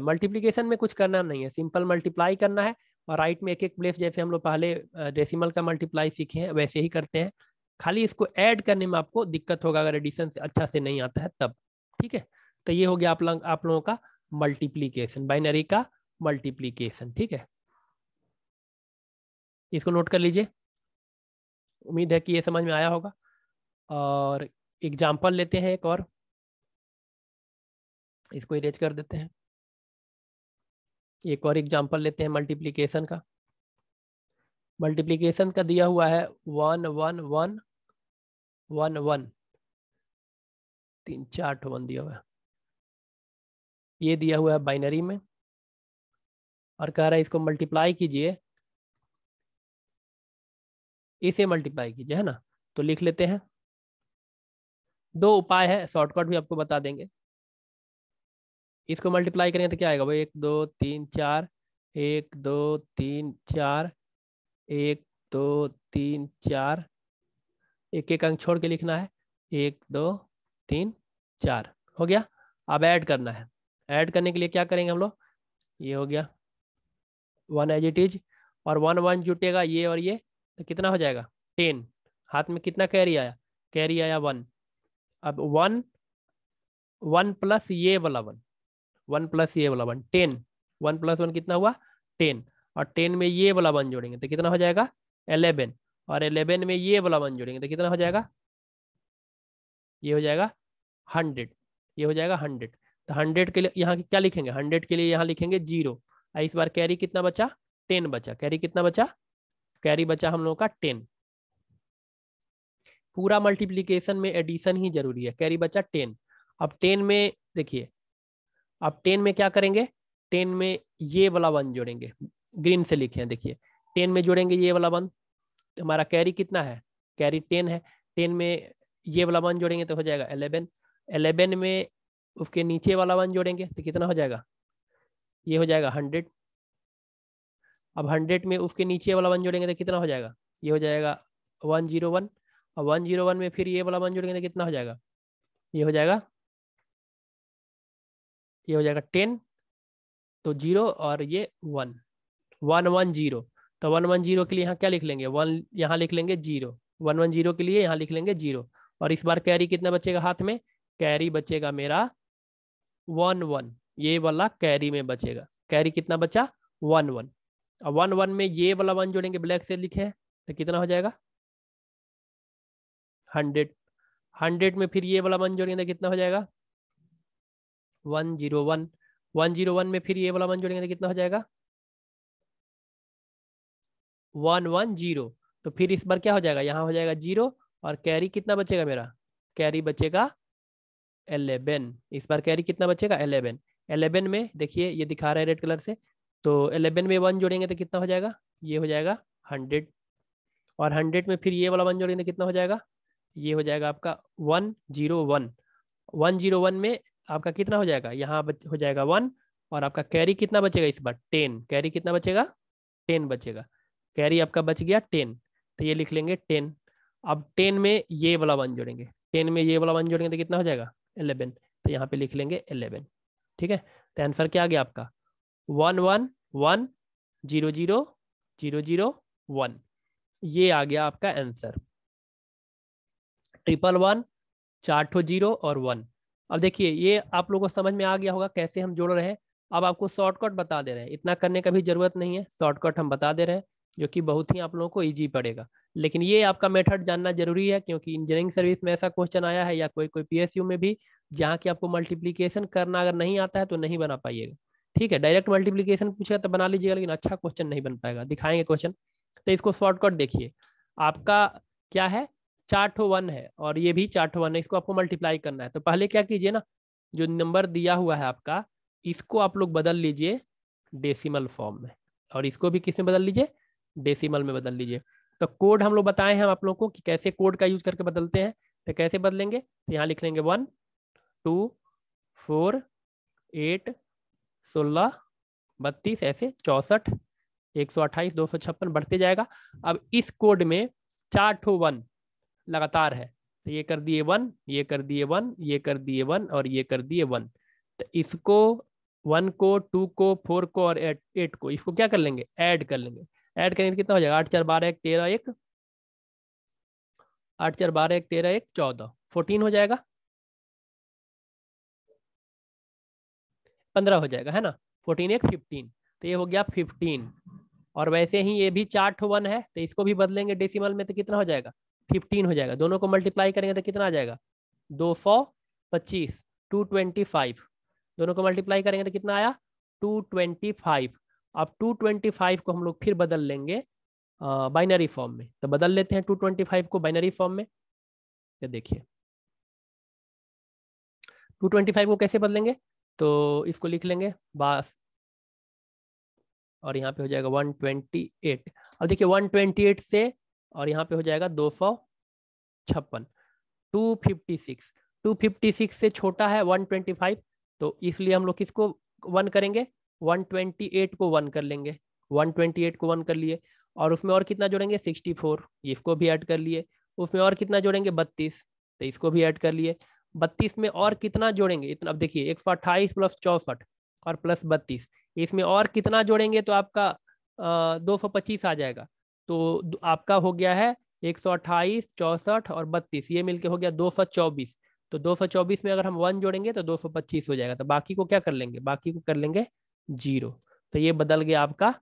मल्टीप्लीकेशन में कुछ करना नहीं है सिंपल मल्टीप्लाई करना है और राइट में एक एक प्लेस जैसे हम लोग पहले डेसिमल का मल्टीप्लाई सीखे हैं वैसे ही करते हैं खाली इसको ऐड करने में आपको दिक्कत होगा अगर एडिशन से अच्छा से नहीं आता है तब ठीक है तो ये हो गया आप लोग आप लोगों का मल्टीप्लीकेशन बाइनरी का मल्टीप्लीकेशन ठीक है इसको नोट कर लीजिए उम्मीद है कि ये समझ में आया होगा और एग्जाम्पल लेते हैं एक और इसको इरेज कर देते हैं एक और एग्जाम्पल लेते हैं मल्टीप्लीकेशन का मल्टीप्लीकेशन का दिया हुआ है one one one one one तीन चार ठो वन दिया हुआ है ये दिया हुआ है बाइनरी में और कह रहा है इसको मल्टीप्लाई कीजिए इसे मल्टीप्लाई कीजिए है ना तो लिख लेते हैं दो उपाय है शॉर्टकट भी आपको बता देंगे इसको मल्टीप्लाई करेंगे तो क्या आएगा भाई एक दो तीन चार एक दो तीन चार एक दो तीन चार एक एक अंक छोड़ के लिखना है एक दो तीन चार हो गया अब ऐड करना है ऐड करने के लिए क्या करेंगे हम लोग ये हो गया वन एज इट इज और वन वन जुटेगा ये और ये तो कितना हो जाएगा टेन हाथ में कितना कैरी आया कैरी आया वन अब वन वन प्लस ये वाला वन वन प्लस ये वाला one ten one plus one कितना हुआ टेन और टेन में ये वाला वन जोड़ेंगे तो कितना हो जाएगा एलेवन और एलेवन में ये वाला वन जोड़ेंगे तो कितना हो जाएगा ये हो जाएगा हंड्रेड ये हो जाएगा हंड्रेड तो हंड्रेड के लिए यहाँ क्या लिखेंगे हंड्रेड के लिए यहाँ लिखेंगे जीरो इस बार कैरी कितना बचा टेन बचा कैरी कितना बचा कैरी बचा हम लोगों का टेन पूरा मल्टीप्लीकेशन में एडिशन ही जरूरी है कैरी बचा टेन अब टेन में देखिए आप टेन में क्या करेंगे टेन में ये वाला वन जोड़ेंगे ग्रीन से लिखे हैं देखिए टेन में जोड़ेंगे ये वाला वन तो हमारा कैरी कितना है कैरी टेन है टेन में ये वाला वन जोड़ेंगे तो हो जाएगा एलेवन एलेवन में उसके नीचे वाला वन जोड़ेंगे तो कितना हो जाएगा ये हो जाएगा हंड्रेड अब हंड्रेड में उसके नीचे वाला वन जोड़ेंगे तो कितना हो जाएगा ये हो जाएगा वन जीरो वन और वन जीरो वन में फिर ये वाला वन जोड़ेंगे तो कितना हो जाएगा ये हो जाएगा ये हो जाएगा टेन तो जीरो और ये वन वन वन जीरो तो वन वन जीरो के लिए यहाँ क्या लिख लेंगे वन यहाँ लिख लेंगे जीरो वन वन जीरो के लिए यहाँ लिख लेंगे जीरो और इस बार कैरी कितना बचेगा हाथ में कैरी बचेगा मेरा वन वन ये वाला कैरी में बचेगा कैरी कितना बचा वन वन और वन वन में ये वाला वन जोड़ेंगे ब्लैक से लिखे तो कितना हो जाएगा हंड्रेड हंड्रेड में फिर ये वाला वन जोड़ेंगे तो कितना हो जाएगा one zero one one zero one में फिर ये वाला वन जोड़ेंगे तो कितना हो जाएगा वन वन जीरो तो फिर इस बार क्या हो जाएगा यहाँ हो जाएगा जीरो और कैरी कितना बचेगा मेरा कैरी बचेगा एलेवन इस बार कैरी कितना बचेगा एलेवन एलेवन में देखिए ये दिखा रहा है रेड कलर से तो एलेवन में वन जोड़ेंगे तो कितना हो जाएगा ये हो जाएगा हंड्रेड और हंड्रेड में फिर ये वाला वन जोड़ेंगे तो कितना हो जाएगा ये हो जाएगा आपका one zero one one zero one में आपका कितना हो जाएगा यहाँ हो जाएगा वन और आपका कैरी कितना बचेगा इस बार टेन कैरी कितना बचेगा टेन बचेगा कैरी आपका बच गया टेन तो ये लिख लेंगे टेन अब टेन में ये वाला वन जोड़ेंगे टेन में ये वाला वन जोड़ेंगे तो कितना हो जाएगा एलेवन तो यहाँ पे लिख लेंगे एलेवन ठीक है तो आंसर क्या आ गया आपका one one one zero zero zero zero one ये आ गया आपका आंसर ट्रिपल वन चार ठो जीरो और वन अब देखिए ये आप लोगों को समझ में आ गया होगा कैसे हम जोड़ रहे हैं अब आपको शॉर्टकट बता दे रहे हैं इतना करने का भी जरूरत नहीं है शॉर्टकट हम बता दे रहे हैं जो कि बहुत ही आप लोगों को ईजी पड़ेगा लेकिन ये आपका मेथड जानना जरूरी है क्योंकि इंजीनियरिंग सर्विस में ऐसा क्वेश्चन आया है या कोई कोई पीएसयू में भी जहाँ की आपको मल्टीप्लीकेशन करना अगर नहीं आता है तो नहीं बना पाइएगा ठीक है डायरेक्ट मल्टीप्लीकेशन पूछेगा तो बना लीजिएगा लेकिन अच्छा क्वेश्चन नहीं बन पाएगा दिखाएंगे क्वेश्चन तो इसको शॉर्टकट देखिए आपका क्या है चार्टो वन है और ये भी चार्टो वन है इसको आपको मल्टीप्लाई करना है तो पहले क्या कीजिए ना जो नंबर दिया हुआ है आपका इसको आप लोग बदल लीजिए डेसिमल फॉर्म में और इसको भी किस में बदल लीजिए डेसिमल में बदल लीजिए तो कोड हम लोग बताए हैं हम आप लोगों को कि कैसे कोड का यूज करके बदलते हैं तो कैसे बदलेंगे तो यहाँ लिख लेंगे वन टू फोर एट सोलह बत्तीस ऐसे चौंसठ एक सौ अट्ठाईस दो सौ छप्पन बढ़ते जाएगा अब इस कोड में चार ठो वन लगातार है तो ये कर दिए वन ये कर दिए वन ये कर दिए वन और ये कर दिए वन तो इसको वन को टू को फोर को और एट एट को इसको क्या कर लेंगे ऐड कर लेंगे ऐड करेंगे तो कितना हो जाएगा आठ चार बारह एक तेरह एक आठ चार बारह एक तेरह एक चौदह फोर्टीन हो जाएगा पंद्रह हो जाएगा है ना फोर्टीन एक फिफ्टीन तो ये हो गया फिफ्टीन और वैसे ही ये भी चार्ट वन है तो इसको भी बदलेंगे डेसिमल में तो कितना हो जाएगा फिफ्टीन हो जाएगा दोनों को मल्टीप्लाई करेंगे तो कितना आ जाएगा दो सौ पच्चीस टू ट्वेंटी फाइव दोनों को मल्टीप्लाई करेंगे तो कितना आया टू ट्वेंटी फाइव अब टू ट्वेंटी फाइव को हम लोग फिर बदल लेंगे बाइनरी फॉर्म में तो बदल लेते हैं टू ट्वेंटी फाइव को बाइनरी फॉर्म में ये देखिए टू ट्वेंटी फाइव को कैसे बदलेंगे तो इसको लिख लेंगे बस और यहाँ पे हो जाएगा वन ट्वेंटी एट अब देखिए वन ट्वेंटी एट से और यहाँ पे हो जाएगा दो सौ छप्पन two fifty six two fifty six से छोटा है वन ट्वेंटी फाइव तो इसलिए हम लोग किसको वन करेंगे वन ट्वेंटी एट को वन कर लेंगे वन ट्वेंटी एट को वन कर लिए और उसमें और कितना जोड़ेंगे सिक्सटी फोर इसको भी ऐड कर लिए उसमें और कितना जोड़ेंगे बत्तीस तो इसको भी ऐड कर लिए बत्तीस में और कितना जोड़ेंगे इतना अब देखिए एक सौ अट्ठाईस प्लस चौसठ और प्लस बत्तीस इसमें और कितना जोड़ेंगे तो आपका दो सौ पच्चीस आ जाएगा तो आपका हो गया है एक सौ अट्ठाईस चौसठ और बत्तीस ये मिलके हो गया दो सौ चौबीस तो दो सौ चौबीस में अगर हम वन जोड़ेंगे तो दो सौ पच्चीस हो जाएगा तो बाकी को क्या कर लेंगे बाकी को कर लेंगे जीरो तो ये बदल गया आपका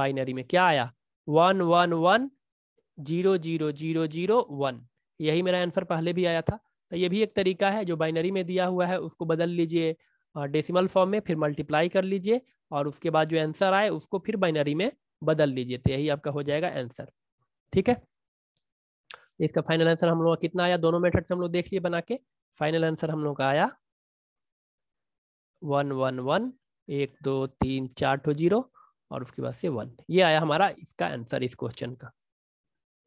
बाइनरी में क्या आया one one one zero zero zero zero one यही मेरा आंसर पहले भी आया था तो ये भी एक तरीका है जो बाइनरी में दिया हुआ है उसको बदल लीजिए डेसिमल फॉर्म में फिर मल्टीप्लाई कर लीजिए और उसके बाद जो आंसर आए उसको फिर बाइनरी में बदल लीजिए तो यही आपका हो जाएगा आंसर ठीक है इसका फाइनल आंसर हम लोग कितना आया दोनों मेथड से हम लोग देख लिए बना के फाइनल आंसर हम लोग का आया वन वन वन एक दो तीन चार टू जीरो और उसके बाद से वन ये आया हमारा इसका आंसर इस क्वेश्चन का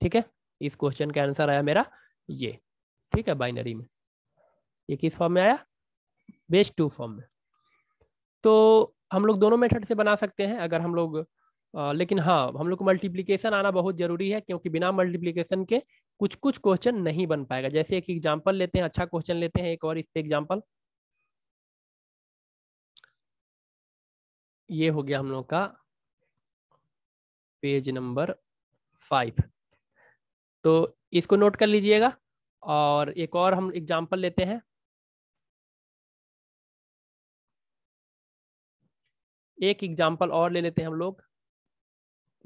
ठीक है इस क्वेश्चन का आंसर आया मेरा ये ठीक है बाइनरी में ये किस फॉर्म में आया बेस टू फॉर्म में तो हम लोग दोनों मेथड से बना सकते हैं अगर हम लोग आ, लेकिन हाँ हम लोग को मल्टीप्लीकेशन आना बहुत जरूरी है क्योंकि बिना मल्टीप्लीकेशन के कुछ कुछ क्वेश्चन नहीं बन पाएगा जैसे एक एग्जाम्पल लेते हैं अच्छा क्वेश्चन लेते हैं एक और इस पे एग्जाम्पल ये हो गया हम लोग का पेज नंबर फाइव तो इसको नोट कर लीजिएगा और एक और हम एग्जाम्पल लेते हैं एक एग्जाम्पल और ले लेते हैं हम लोग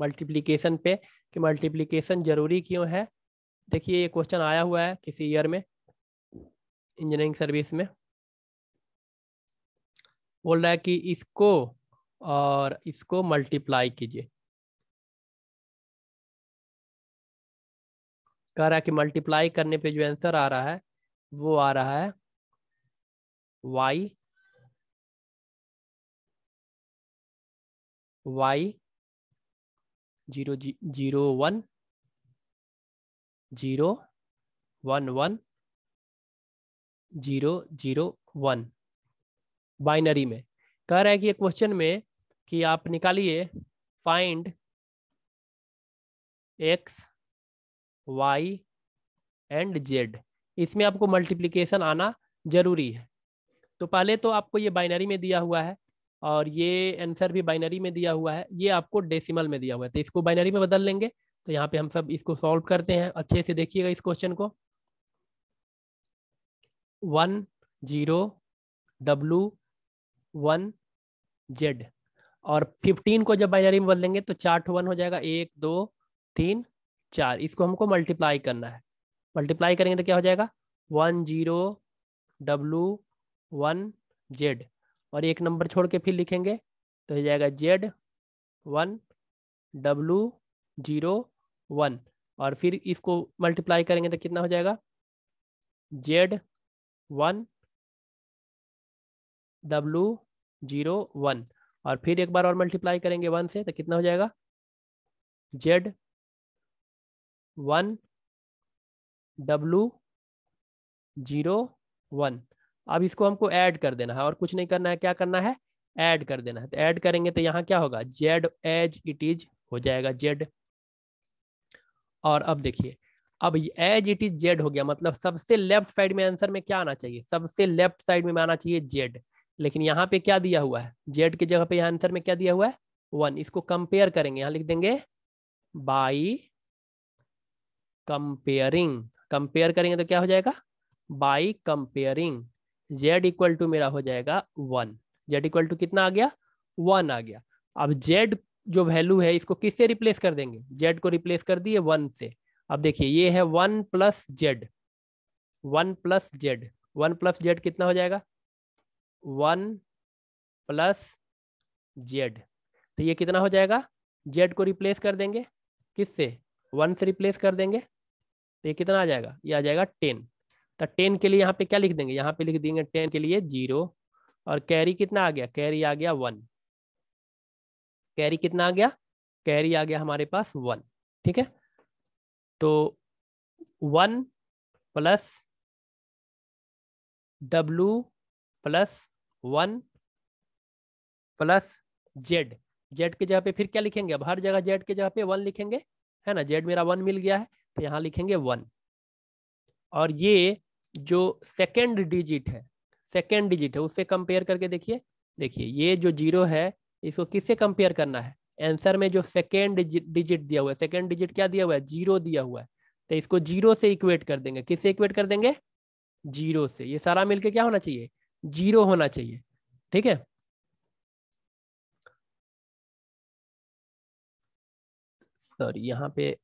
मल्टीप्लीकेशन पे कि मल्टीप्लीकेशन जरूरी क्यों है देखिए ये क्वेश्चन आया हुआ है किसी ईयर में इंजीनियरिंग सर्विस में बोल रहा है कि इसको और इसको मल्टीप्लाई कीजिए कह रहा है कि मल्टीप्लाई करने पे जो आंसर आ रहा है वो आ रहा है Y Y zero G zero one zero one one zero zero one binary में कह रहा है कि क्वेश्चन में कि आप निकालिए find X Y and Z इसमें आपको मल्टीप्लिकेशन आना जरूरी है तो पहले तो आपको ये बाइनरी में दिया हुआ है और ये आंसर भी बाइनरी में दिया हुआ है ये आपको डेसिमल में दिया हुआ है तो इसको बाइनरी में बदल लेंगे तो यहाँ पे हम सब इसको सॉल्व करते हैं अच्छे से देखिएगा इस क्वेश्चन को one zero W one Z और फिफ्टीन को जब बाइनरी में बदलेंगे तो चार वन हो जाएगा एक दो तीन चार इसको हमको मल्टीप्लाई करना है मल्टीप्लाई करेंगे तो क्या हो जाएगा one zero W one Z और एक नंबर छोड़ के फिर लिखेंगे तो हो जाएगा Z one W zero one और फिर इसको मल्टीप्लाई करेंगे तो कितना हो जाएगा Z one W zero one और फिर एक बार और मल्टीप्लाई करेंगे वन से तो कितना हो जाएगा Z one W zero one अब इसको हमको ऐड कर देना है और कुछ नहीं करना है क्या करना है ऐड कर देना है तो ऐड करेंगे तो यहाँ क्या होगा जेड एज इट इज हो जाएगा जेड और अब देखिए अब एज इट इज जेड हो गया मतलब सबसे लेफ्ट साइड में आंसर में क्या आना चाहिए सबसे लेफ्ट साइड में आना चाहिए जेड लेकिन यहाँ पे क्या दिया हुआ है जेड की जगह पे यहाँ आंसर में क्या दिया हुआ है वन इसको कंपेयर करेंगे यहाँ लिख देंगे बाई कंपेयरिंग कंपेयर करेंगे तो क्या हो जाएगा by comparing Z equal to मेरा हो जाएगा वन जेड इक्वल टू कितना आ गया वन आ गया अब जेड जो वैल्यू है इसको किससे रिप्लेस कर देंगे जेड को रिप्लेस कर दिए वन से अब देखिए ये है one plus Z one plus Z one plus Z कितना हो जाएगा वन प्लस जेड तो ये कितना हो जाएगा जेड को रिप्लेस कर देंगे किससे वन से रिप्लेस कर देंगे तो ये कितना आ जाएगा ये आ जाएगा टेन तो टेन के लिए यहाँ पे क्या लिख देंगे यहाँ पे लिख देंगे टेन के लिए जीरो और कैरी कितना आ गया कैरी आ गया वन कैरी कितना आ गया कैरी आ गया हमारे पास वन ठीक है तो one plus W plus one plus Z Z के जगह पे फिर क्या लिखेंगे अब हर जगह जेड के जगह पे वन लिखेंगे है ना जेड मेरा वन मिल गया है तो यहाँ लिखेंगे वन और ये जो सेकेंड डिजिट है सेकेंड डिजिट है उससे कंपेयर करके देखिए देखिए ये जो जीरो है इसको किससे कंपेयर करना है आंसर में जो सेकेंड डिजिट दिया हुआ है सेकेंड डिजिट क्या दिया हुआ है जीरो दिया हुआ है तो इसको जीरो से इक्वेट कर देंगे किससे इक्वेट कर देंगे जीरो से ये सारा मिलके क्या होना चाहिए जीरो होना चाहिए ठीक है सॉरी यहाँ पे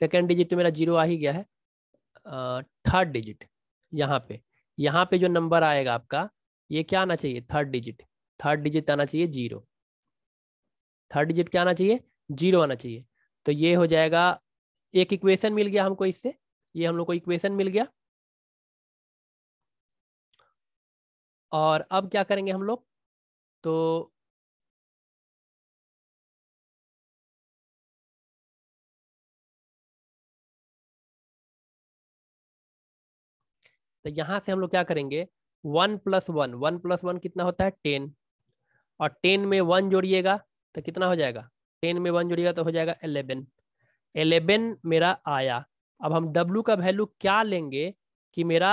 सेकेंड डिजिट मेरा जीरो आ ही गया है थर्ड डिजिट यहाँ पे यहाँ पे जो नंबर आएगा आपका ये क्या आना चाहिए थर्ड डिजिट थर्ड डिजिट आना चाहिए जीरो थर्ड डिजिट क्या आना चाहिए जीरो आना चाहिए तो ये हो जाएगा एक इक्वेशन मिल गया हमको इससे ये हम लोग को इक्वेशन मिल गया और अब क्या करेंगे हम लोग तो तो यहां से हम लोग क्या करेंगे one plus one one plus one कितना होता है टेन और टेन में वन जोड़िएगा तो कितना हो जाएगा टेन में वन जोड़िएगा तो हो जाएगा एलेवन एलेवन मेरा आया अब हम डब्लू का वैल्यू क्या लेंगे कि मेरा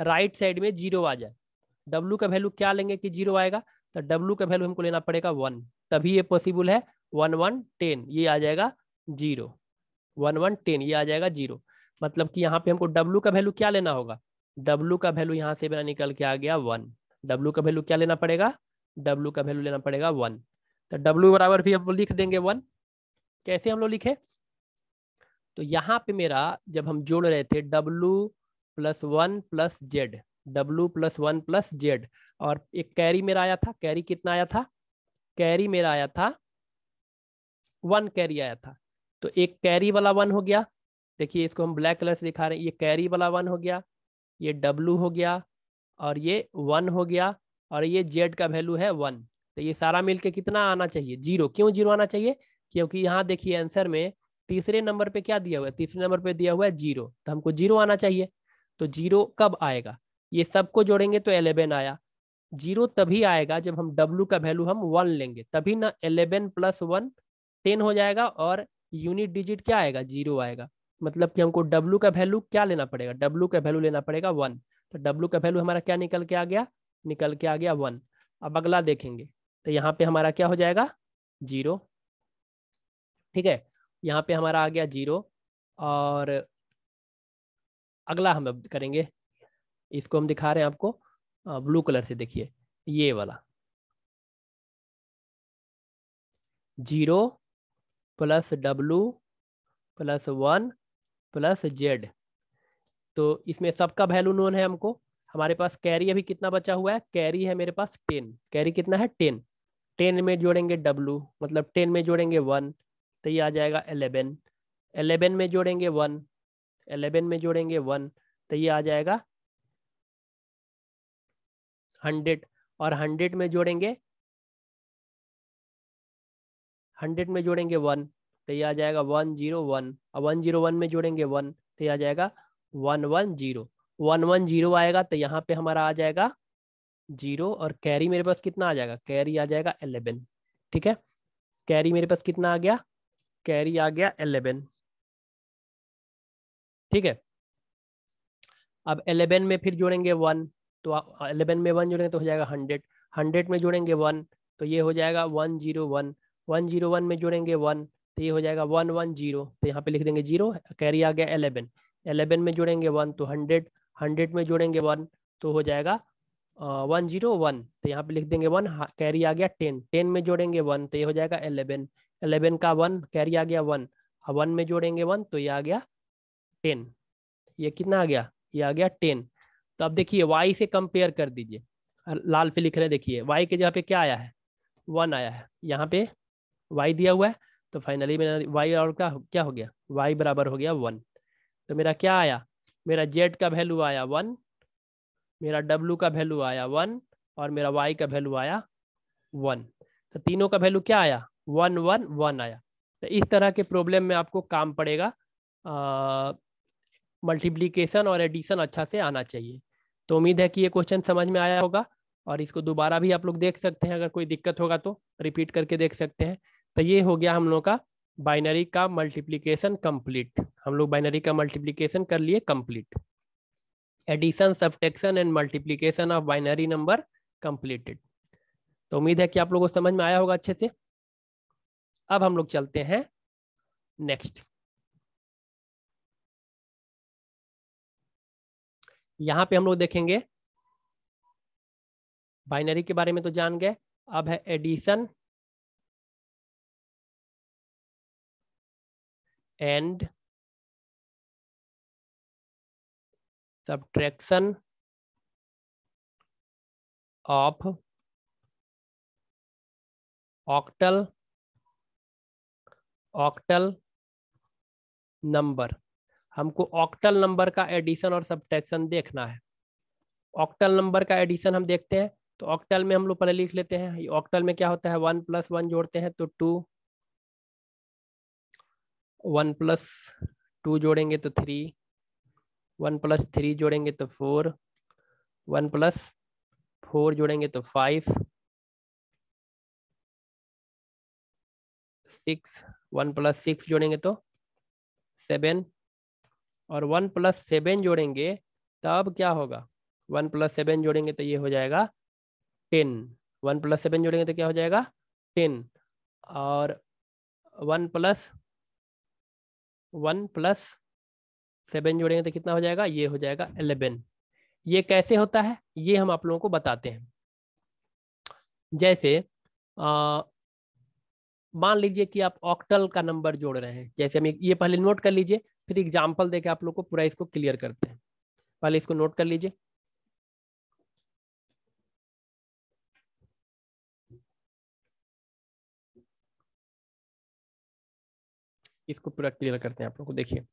राइट साइड में जीरो आ जाए डब्लू का वैल्यू क्या लेंगे कि जीरो आएगा तो डब्लू का वैल्यू हमको लेना पड़ेगा वन तभी ये पॉसिबल है वन वन टेन ये आ जाएगा जीरो वन वन टेन ये आ जाएगा जीरो मतलब कि यहाँ पे हमको W का वैल्यू क्या लेना होगा W का वैल्यू यहाँ से मेरा निकल के आ गया वन W का वैल्यू क्या लेना पड़ेगा W का वैल्यू लेना पड़ेगा वन तो W बराबर भी हम लिख देंगे वन कैसे हम लोग लिखे तो यहाँ पे मेरा जब हम जोड़ रहे थे W plus one plus Z W plus one plus Z और एक कैरी मेरा आया था कैरी कितना आया था कैरी मेरा आया था वन कैरी आया था तो एक कैरी वाला वन हो गया देखिए इसको हम ब्लैक कलर से दिखा रहे हैं ये कैरी वाला वन हो गया ये डब्लू हो गया और ये वन हो गया और ये जेड का वैल्यू है वन तो ये सारा मिलके कितना आना चाहिए जीरो क्यों जीरो आना चाहिए क्योंकि यहाँ देखिए आंसर में तीसरे नंबर पे क्या दिया हुआ है तीसरे नंबर पे दिया हुआ है जीरो तो हमको जीरो आना चाहिए तो जीरो कब आएगा ये सबको जोड़ेंगे तो एलेवन आया जीरो तभी आएगा जब हम डब्लू का वैल्यू हम वन लेंगे तभी ना एलेवन प्लस वन टेन हो जाएगा और यूनिट डिजिट क्या आएगा जीरो आएगा मतलब कि हमको W का वैल्यू क्या लेना पड़ेगा W का वैल्यू लेना पड़ेगा वन तो W का वैल्यू हमारा क्या निकल के आ गया निकल के आ गया वन अब अगला देखेंगे तो यहाँ पे हमारा क्या हो जाएगा जीरो ठीक है यहाँ पे हमारा आ गया जीरो और अगला हम अब करेंगे इसको हम दिखा रहे हैं आपको ब्लू कलर से देखिए ये वाला zero plus W plus one plus Z तो इसमें सबका वैल्यू नोन है हमको हमारे पास कैरी अभी कितना बचा हुआ है कैरी है मेरे पास टेन कैरी कितना है टेन टेन में जोड़ेंगे डब्लू मतलब टेन में जोड़ेंगे वन तो ये आ जाएगा एलेवन एलेवन में जोड़ेंगे वन एलेवन में जोड़ेंगे वन तो ये आ जाएगा हंड्रेड और हंड्रेड में जोड़ेंगे हंड्रेड में जोड़ेंगे वन तो यह आ जाएगा वन जीरो वन और वन जीरो वन में जोड़ेंगे वन तो यह आ जाएगा one one zero one one zero आएगा तो यहाँ पे हमारा आ जाएगा जीरो और कैरी मेरे पास कितना आ जाएगा कैरी आ जाएगा एलेवन ठीक है कैरी मेरे पास कितना आ गया कैरी आ गया एलेवन ठीक है अब एलेवन में फिर जोड़ेंगे वन तो एलेवन में वन जोड़ेंगे तो हो जाएगा हंड्रेड हंड्रेड में जोड़ेंगे वन तो ये हो जाएगा one zero one one zero one में जोड़ेंगे वन तो ये हो जाएगा वन वन जीरो तो यहाँ पे लिख देंगे जीरो कैरी आ गया एलेवन एलेवन में जोड़ेंगे वन तो हंड्रेड हंड्रेड में जोड़ेंगे वन तो हो जाएगा वन जीरो वन तो यहाँ पे लिख देंगे वन कैरी आ गया टेन टेन में जोड़ेंगे वन तो ये हो जाएगा एलेवन एलेवन का वन कैरी आ गया वन वन में जोड़ेंगे वन तो ये आ गया टेन ये कितना आ गया ये आ गया टेन तो अब देखिए वाई से कंपेयर कर दीजिए लाल पे लिख रहे देखिए वाई के जहाँ पे क्या आया है वन आया है यहाँ पे वाई दिया हुआ है तो फाइनली मेरा वाई और क्या क्या हो गया वाई बराबर हो गया वन तो मेरा क्या आया मेरा जेड का वैल्यू आया वन मेरा डब्ल्यू का वैल्यू आया वन और मेरा वाई का वैल्यू आया वन तो तीनों का वैल्यू क्या आया वन वन वन आया तो इस तरह के प्रॉब्लम में आपको काम पड़ेगा मल्टीप्लीकेशन और एडिशन अच्छा से आना चाहिए तो उम्मीद है कि ये क्वेश्चन समझ में आया होगा और इसको दोबारा भी आप लोग देख सकते हैं अगर कोई दिक्कत होगा तो रिपीट करके देख सकते हैं तो ये हो गया हम लोग का बाइनरी का मल्टीप्लीकेशन कंप्लीट हम लोग बाइनरी का मल्टीप्लीकेशन कर लिए complete addition subtraction and multiplication of binary number completed तो उम्मीद है कि आप लोगों को समझ में आया होगा अच्छे से अब हम लोग चलते हैं नेक्स्ट यहां पे हम लोग देखेंगे बाइनरी के बारे में तो जान गए अब है addition and subtraction of octal octal number हमको ऑक्टल नंबर का एडिशन और सब्सट्रैक्शन देखना है ऑक्टल नंबर का एडिशन हम देखते हैं तो ऑक्टल में हम लोग पहले लिख लेते हैं ऑक्टल में क्या होता है वन प्लस वन जोड़ते हैं तो टू वन प्लस टू जोड़ेंगे तो थ्री वन प्लस थ्री जोड़ेंगे तो फोर वन प्लस फोर जोड़ेंगे तो five six one plus six जोड़ेंगे तो सेवन और वन प्लस सेवन जोड़ेंगे तब क्या होगा वन प्लस सेवन जोड़ेंगे तो ये हो जाएगा टेन वन प्लस सेवन जोड़ेंगे तो क्या हो जाएगा टेन और one plus one plus seven जोड़ेंगे तो कितना हो जाएगा ये हो जाएगा एलेवन ये कैसे होता है ये हम आप लोगों को बताते हैं जैसे मान लीजिए कि आप ऑक्टल का नंबर जोड़ रहे हैं जैसे हम ये पहले नोट कर लीजिए फिर एग्जाम्पल देके आप लोग को पूरा इसको क्लियर करते हैं पहले इसको नोट कर लीजिए इसको पूरा क्लियर करते हैं आप लोग को देखिए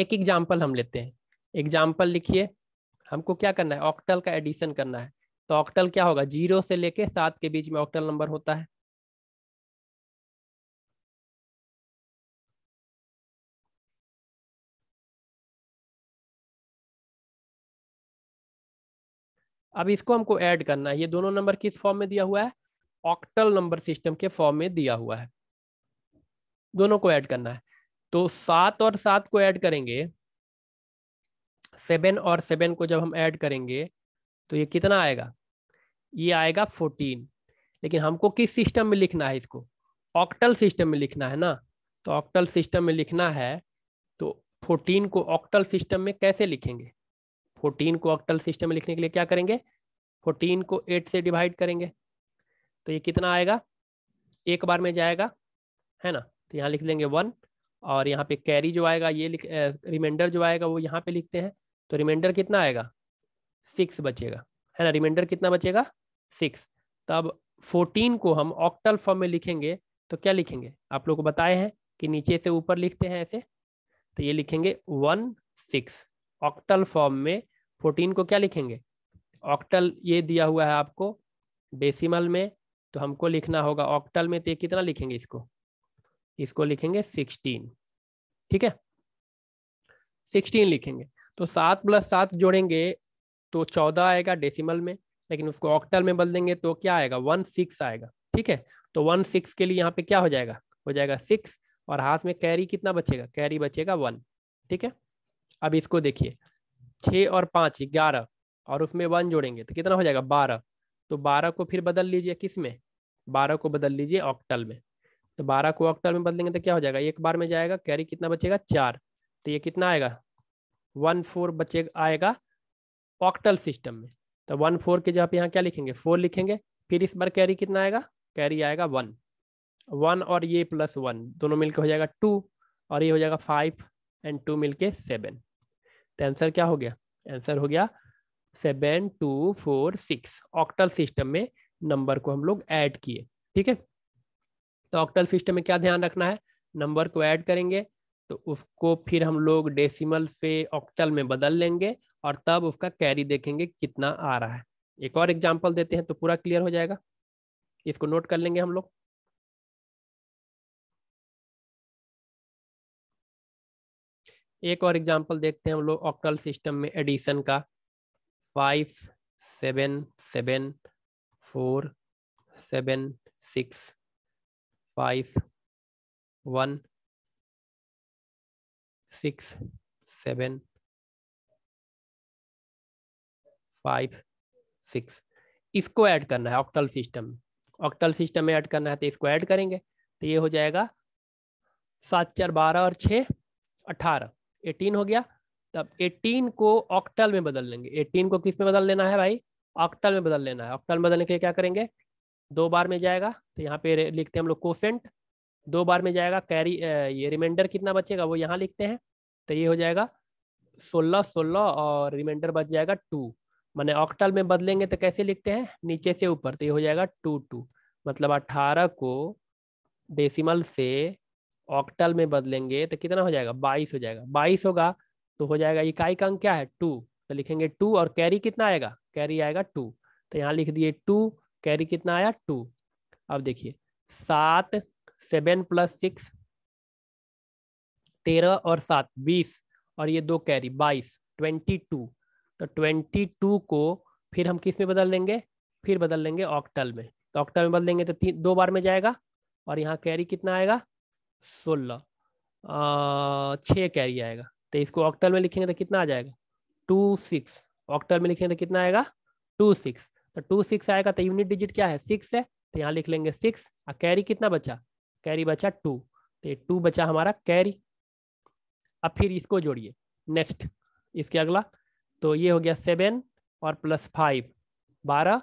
एक एग्जाम्पल हम लेते हैं एग्जाम्पल लिखिए हमको क्या करना है ऑक्टल का एडिशन करना है तो ऑक्टल क्या होगा जीरो से लेके सात के बीच में ऑक्टल नंबर होता है अब इसको हमको ऐड करना है ये दोनों नंबर किस फॉर्म में दिया हुआ है ऑक्टल नंबर सिस्टम के फॉर्म में दिया हुआ है दोनों को ऐड करना है तो सात और सात को ऐड करेंगे सेवन और सेवन को जब हम ऐड करेंगे तो ये कितना आएगा ये आएगा फोर्टीन लेकिन हमको किस सिस्टम में लिखना है इसको ऑक्टल सिस्टम में लिखना है ना तो ऑक्टल सिस्टम में लिखना है तो फोर्टीन को ऑक्टल सिस्टम में कैसे लिखेंगे फोर्टीन को ऑक्टल सिस्टम में लिखने के लिए क्या करेंगे फोर्टीन को एट से डिवाइड करेंगे तो ये कितना आएगा एक बार में जाएगा है ना तो यहाँ लिख देंगे वन और यहाँ पे कैरी जो आएगा ये लिख रिमाइंडर जो आएगा वो यहाँ पे लिखते हैं तो रिमाइंडर कितना आएगा सिक्स बचेगा है ना रिमाइंडर कितना बचेगा सिक्स तब फोर्टीन को हम ऑक्टल फॉर्म में लिखेंगे तो क्या लिखेंगे आप लोग को बताए हैं कि नीचे से ऊपर लिखते हैं ऐसे तो ये लिखेंगे वन सिक्स ऑक्टल फॉर्म में फोर्टीन को क्या लिखेंगे ऑक्टल ये दिया हुआ है आपको डेसिमल में तो हमको लिखना होगा ऑक्टल में तो कितना लिखेंगे इसको इसको लिखेंगे सिक्सटीन ठीक है सिक्सटीन लिखेंगे तो सात प्लस सात जोड़ेंगे तो चौदह आएगा डेसिमल में लेकिन उसको ऑक्टल में बदल देंगे तो क्या आएगा वन सिक्स आएगा ठीक है तो वन सिक्स के लिए यहाँ पे क्या हो जाएगा हो जाएगा सिक्स और हाथ में कैरी कितना बचेगा कैरी बचेगा वन ठीक है अब इसको देखिए छः और पाँच ग्यारह और उसमें वन जोड़ेंगे तो कितना हो जाएगा बारह तो बारह को फिर बदल लीजिए किस में बारह को बदल लीजिए ऑक्टल में तो बारह को अक्टर में बदलेंगे तो क्या हो जाएगा एक बार में जाएगा कैरी कितना बचेगा चार तो ये कितना आएगा वन फोर बचेगा आएगा ऑक्टल सिस्टम में तो वन फोर के जहाँ पे यहाँ क्या लिखेंगे फोर लिखेंगे फिर इस बार कैरी कितना आएगा कैरी आएगा वन वन और ये प्लस वन दोनों मिलके हो जाएगा टू और ये हो जाएगा फाइव एंड टू मिलके सेवन तो आंसर क्या हो गया आंसर हो गया seven two four six octal system में नंबर को हम लोग ऐड किए ठीक है तो ऑक्टल सिस्टम में क्या ध्यान रखना है नंबर को ऐड करेंगे तो उसको फिर हम लोग डेसिमल से ऑक्टल में बदल लेंगे और तब उसका कैरी देखेंगे कितना आ रहा है एक और एग्जाम्पल देते हैं तो पूरा क्लियर हो जाएगा इसको नोट कर लेंगे हम लोग एक और एग्जाम्पल देखते हैं हम लोग ऑक्टल सिस्टम में एडिशन का five seven seven four seven six five one six seven five six इसको ऐड करना है ऑक्टल सिस्टम ऑक्टल सिस्टम में ऐड करना है तो इसको ऐड करेंगे तो ये हो जाएगा सात चार बारह और छ अठारह एटीन हो गया तब एटीन को ऑक्टल में बदल लेंगे एटीन को किस में बदल लेना है भाई ऑक्टल में बदल लेना है ऑक्टल में बदलने के लिए क्या करेंगे दो बार में जाएगा तो यहाँ पे लिखते हैं हम लोग कोसेंट दो बार में जाएगा कैरी ये रिमाइंडर कितना बचेगा वो यहाँ लिखते हैं तो ये हो जाएगा सोलह सोलह और रिमाइंडर बच जाएगा टू मैंने ऑक्टल में बदलेंगे तो कैसे लिखते हैं नीचे से ऊपर तो ये हो जाएगा टू टू मतलब अट्ठारह को डेसिमल से ऑक्टल में बदलेंगे तो कितना हो जाएगा बाईस हो जाएगा बाईस होगा तो हो जाएगा इकाई का अंक क्या है टू तो लिखेंगे टू और कैरी कितना आएगा कैरी आएगा टू तो यहाँ लिख दिए टू कैरी कितना आया टू अब देखिए सात सेवन प्लस सिक्स तेरह और सात बीस और ये दो कैरी बाईस ट्वेंटी टू तो ट्वेंटी टू को फिर हम किस में बदल लेंगे फिर बदल लेंगे ऑक्टल में तो ऑक्टल में बदल देंगे तो तीन दो बार में जाएगा और यहाँ कैरी कितना आएगा सोलह छः कैरी आएगा तो इसको ऑक्टल में लिखेंगे तो कितना आ जाएगा टू सिक्स ऑक्टल में लिखेंगे तो कितना आएगा टू सिक्स तो टू सिक्स आएगा तो यूनिट डिजिट क्या है सिक्स है तो यहाँ लिख लेंगे सिक्स और कैरी कितना बचा कैरी बचा टू तो ये टू बचा हमारा कैरी अब फिर इसको जोड़िए नेक्स्ट इसके अगला तो ये हो गया सेवन और प्लस फाइव बारह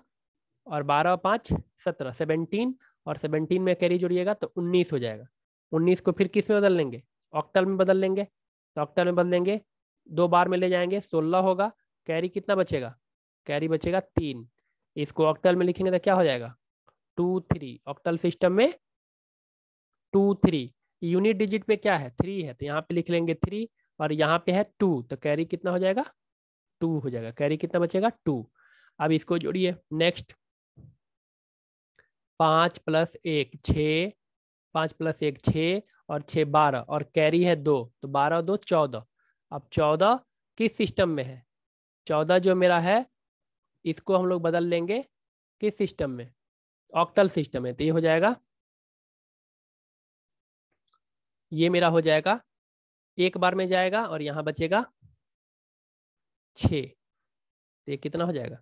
और बारह पाँच सत्रह सेवनटीन और सेवनटीन में कैरी जोड़िएगा तो उन्नीस हो जाएगा उन्नीस को फिर किस में बदल लेंगे ऑक्टल में बदल लेंगे तो ऑक्टल में बदलेंगे दो बार में ले जाएंगे सोलह होगा कैरी कितना बचेगा कैरी बचेगा तीन इसको ऑक्टल में लिखेंगे तो क्या हो जाएगा टू थ्री ऑक्टल सिस्टम में टू थ्री यूनिट डिजिट पे क्या है थ्री है तो यहाँ पे लिख लेंगे थ्री और यहाँ पे है टू तो कैरी कितना हो जाएगा टू हो जाएगा कैरी कितना बचेगा टू अब इसको जोड़िए नेक्स्ट पाँच प्लस एक छ पाँच प्लस एक छ और छ बारह और कैरी है दो तो बारह दो चौदह अब चौदह किस सिस्टम में है चौदह जो मेरा है इसको हम लोग बदल लेंगे किस सिस्टम में ऑक्टल सिस्टम है तो ये हो जाएगा ये मेरा हो जाएगा एक बार में जाएगा और यहाँ बचेगा छ तो ये कितना हो जाएगा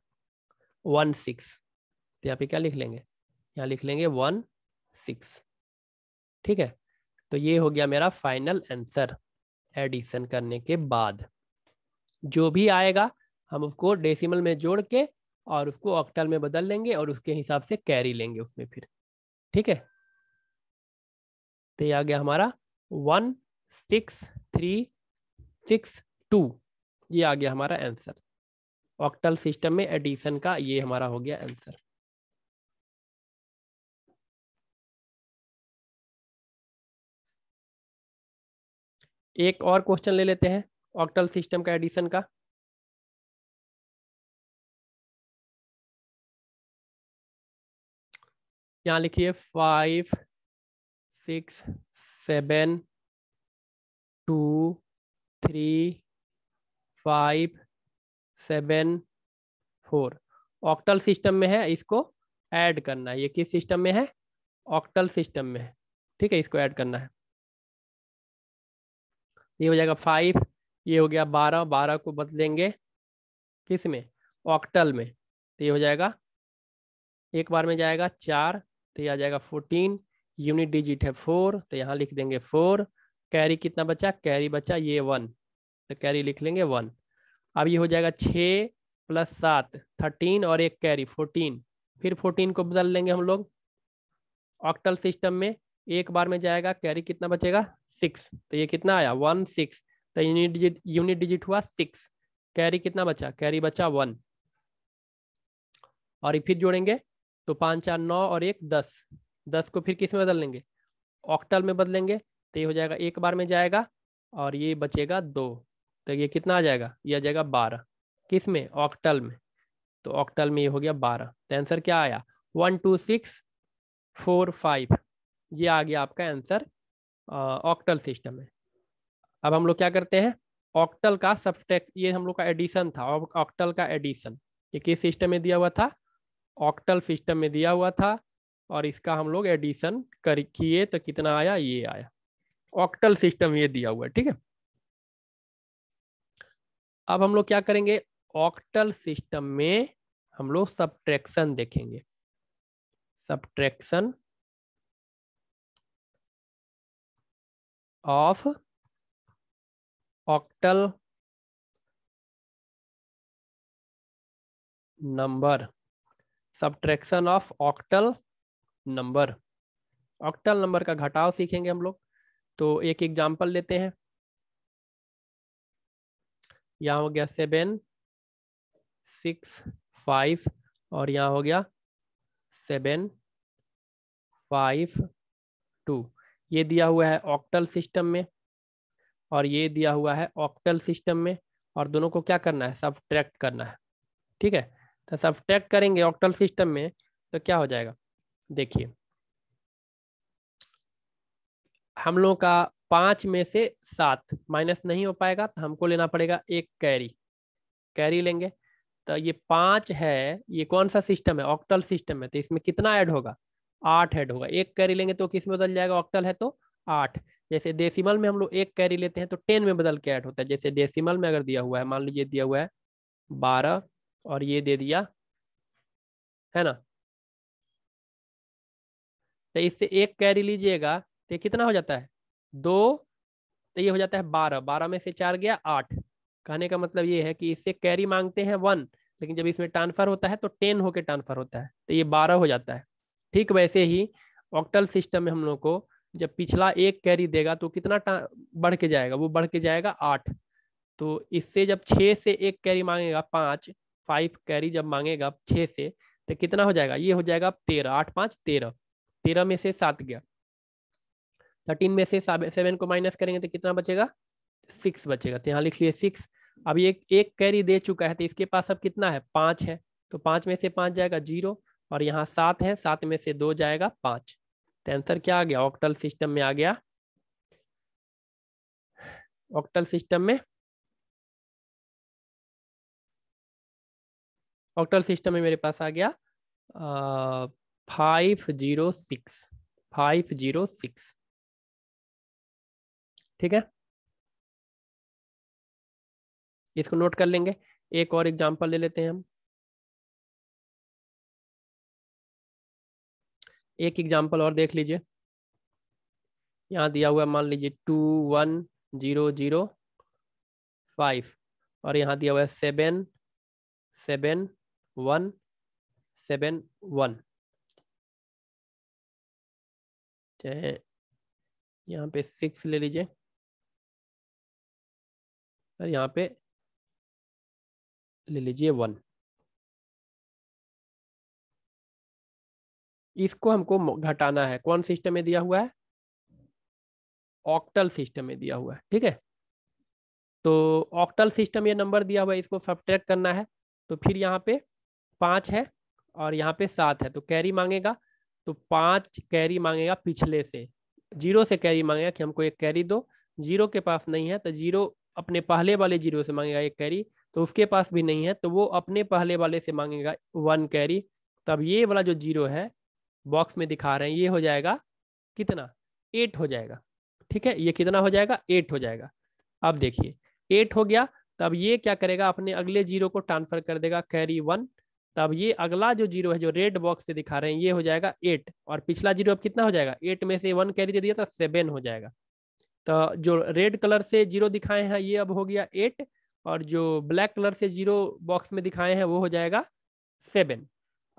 वन सिक्स तो यहाँ पे क्या लिख लेंगे यहाँ लिख लेंगे वन सिक्स ठीक है तो ये हो गया मेरा फाइनल आंसर एडिशन करने के बाद जो भी आएगा हम उसको डेसिमल में जोड़ के और उसको ऑक्टल में बदल लेंगे और उसके हिसाब से कैरी लेंगे उसमें फिर ठीक है तो ये आ गया हमारा one six three six two ये आ गया हमारा आंसर ऑक्टल सिस्टम में एडिशन का ये हमारा हो गया आंसर एक और क्वेश्चन ले लेते हैं ऑक्टल सिस्टम का एडिशन का यहाँ लिखिए five six seven two three five seven four octal system में है इसको ऐड करना है ये किस सिस्टम में है ऑक्टल सिस्टम में है ठीक है इसको ऐड करना है ये हो जाएगा फाइव ये हो गया बारह बारह को बदलेंगे किस में ऑक्टल में तो ये हो जाएगा एक बार में जाएगा चार तो ये आ जाएगा फोर्टीन यूनिट डिजिट है फोर तो यहाँ लिख देंगे फोर कैरी कितना बचा कैरी बचा ये वन तो कैरी लिख लेंगे वन अब ये हो जाएगा छः प्लस सात थर्टीन और एक कैरी फोर्टीन फिर फोर्टीन को बदल लेंगे हम लोग ऑक्टल सिस्टम में एक बार में जाएगा कैरी कितना बचेगा सिक्स तो ये कितना आया वन सिक्स तो यूनिट डिजिट यूनिट डिजिट हुआ सिक्स कैरी कितना बचा कैरी बचा वन और फिर जोड़ेंगे तो पाँच चार नौ और एक दस दस को फिर किस में बदल लेंगे ऑक्टल में बदलेंगे तो ये हो जाएगा एक बार में जाएगा और ये बचेगा दो तो ये कितना आ जाएगा ये आ जाएगा बारह किस में ऑक्टल में तो ऑक्टल में ये हो गया बारह तो आंसर क्या आया one two six four five ये आ गया आपका आंसर ऑक्टल सिस्टम में अब हम लोग क्या करते हैं ऑक्टल का सब्सट्रैक्ट ये हम लोग का एडिशन था ऑक्टल का एडिशन ये किस सिस्टम में दिया हुआ था ऑक्टल सिस्टम में दिया हुआ था और इसका हम लोग एडिशन कर किए तो कितना आया ये आया ऑक्टल सिस्टम ये दिया हुआ है ठीक है अब हम लोग क्या करेंगे ऑक्टल सिस्टम में हम लोग सब्ट्रैक्शन देखेंगे subtraction of octal number subtraction of octal number octal number का घटाव सीखेंगे हम लोग तो एक एग्जाम्पल लेते हैं यहाँ हो गया सेवन सिक्स फाइव और यहाँ हो गया सेवन फाइव टू ये दिया हुआ है ऑक्टल सिस्टम में और ये दिया हुआ है ऑक्टल सिस्टम में और दोनों को क्या करना है सब्ट्रैक्ट करना है ठीक है तो सब्ट्रैक्ट करेंगे ऑक्टल सिस्टम में तो क्या हो जाएगा देखिए हम लोगों का पांच में से सात माइनस नहीं हो पाएगा तो हमको लेना पड़ेगा एक कैरी कैरी लेंगे तो ये पांच है ये कौन सा सिस्टम है ऑक्टल सिस्टम है तो इसमें कितना ऐड होगा आठ ऐड होगा एक कैरी लेंगे तो किस में बदल जाएगा ऑक्टल है तो आठ जैसे डेसिमल में हम लोग एक कैरी लेते हैं तो टेन में बदल के ऐड होता है जैसे डेसिमल में अगर दिया हुआ है मान लीजिए दिया हुआ है बारह और ये दे दिया है ना तो इससे एक कैरी लीजिएगा तो कितना हो जाता है दो तो ये हो जाता है बारह बारह में से चार गया आठ कहने का मतलब ये है कि इससे कैरी मांगते हैं वन लेकिन जब इसमें ट्रांसफर होता है तो टेन होके ट्रांसफर होता है तो ये बारह हो जाता है ठीक वैसे ही ऑक्टल सिस्टम में हम लोग को जब पिछला एक कैरी देगा तो कितना बढ़ के जाएगा वो बढ़ के जाएगा आठ तो इससे जब छः से एक कैरी मांगेगा पाँच फाइव कैरी जब मांगेगा छः से तो कितना हो जाएगा ये हो जाएगा तेरह आठ पाँच तेरह तेरह में से सात गया थर्टीन में से सेवन को माइनस करेंगे तो कितना बचेगा सिक्स बचेगा तो यहाँ लिख लिए सिक्स अब ये एक कैरी दे चुका है तो इसके पास अब कितना है पाँच है तो पाँच में से पाँच जाएगा जीरो और यहाँ सात है सात में से दो जाएगा पाँच तो आंसर क्या आ गया ऑक्टल सिस्टम में आ गया ऑक्टल सिस्टम में ऑक्टल सिस्टम में मेरे पास आ गया five zero six five zero six ठीक है इसको नोट कर लेंगे एक और एग्जांपल ले लेते हैं हम एक एग्जांपल और देख लीजिए यहाँ दिया हुआ मान लीजिए two one zero zero five और यहाँ दिया हुआ है seven seven one seven one चाहे यहाँ पे सिक्स ले लीजिए और यहाँ पे ले लीजिए वन इसको हमको घटाना है कौन सिस्टम में दिया हुआ है ऑक्टल सिस्टम में दिया हुआ है ठीक है तो ऑक्टल सिस्टम ये नंबर दिया हुआ है इसको सब करना है तो फिर यहाँ पे पांच है और यहाँ पे सात है तो कैरी मांगेगा तो पांच कैरी मांगेगा पिछले से जीरो से कैरी मांगेगा कि हमको एक कैरी दो जीरो के पास नहीं है तो जीरो अपने पहले वाले जीरो से मांगेगा एक कैरी तो उसके पास भी नहीं है तो वो अपने पहले वाले से मांगेगा वन कैरी तब ये वाला जो जीरो है बॉक्स में दिखा रहे हैं ये हो जाएगा कितना एट हो जाएगा ठीक है ये कितना हो जाएगा एट हो जाएगा अब देखिए एट हो गया तब तो ये क्या करेगा अपने अगले जीरो को ट्रांसफर कर देगा कैरी वन तो अब ये अगला जो जीरो है जो रेड बॉक्स से दिखा रहे हैं ये हो जाएगा एट और पिछला जीरो अब कितना हो जाएगा एट में से वन कैरी दे दिया तो सेवन हो जाएगा तो जो रेड कलर से जीरो दिखाए हैं ये अब हो गया एट और जो ब्लैक कलर से जीरो बॉक्स में दिखाए हैं वो हो जाएगा सेवन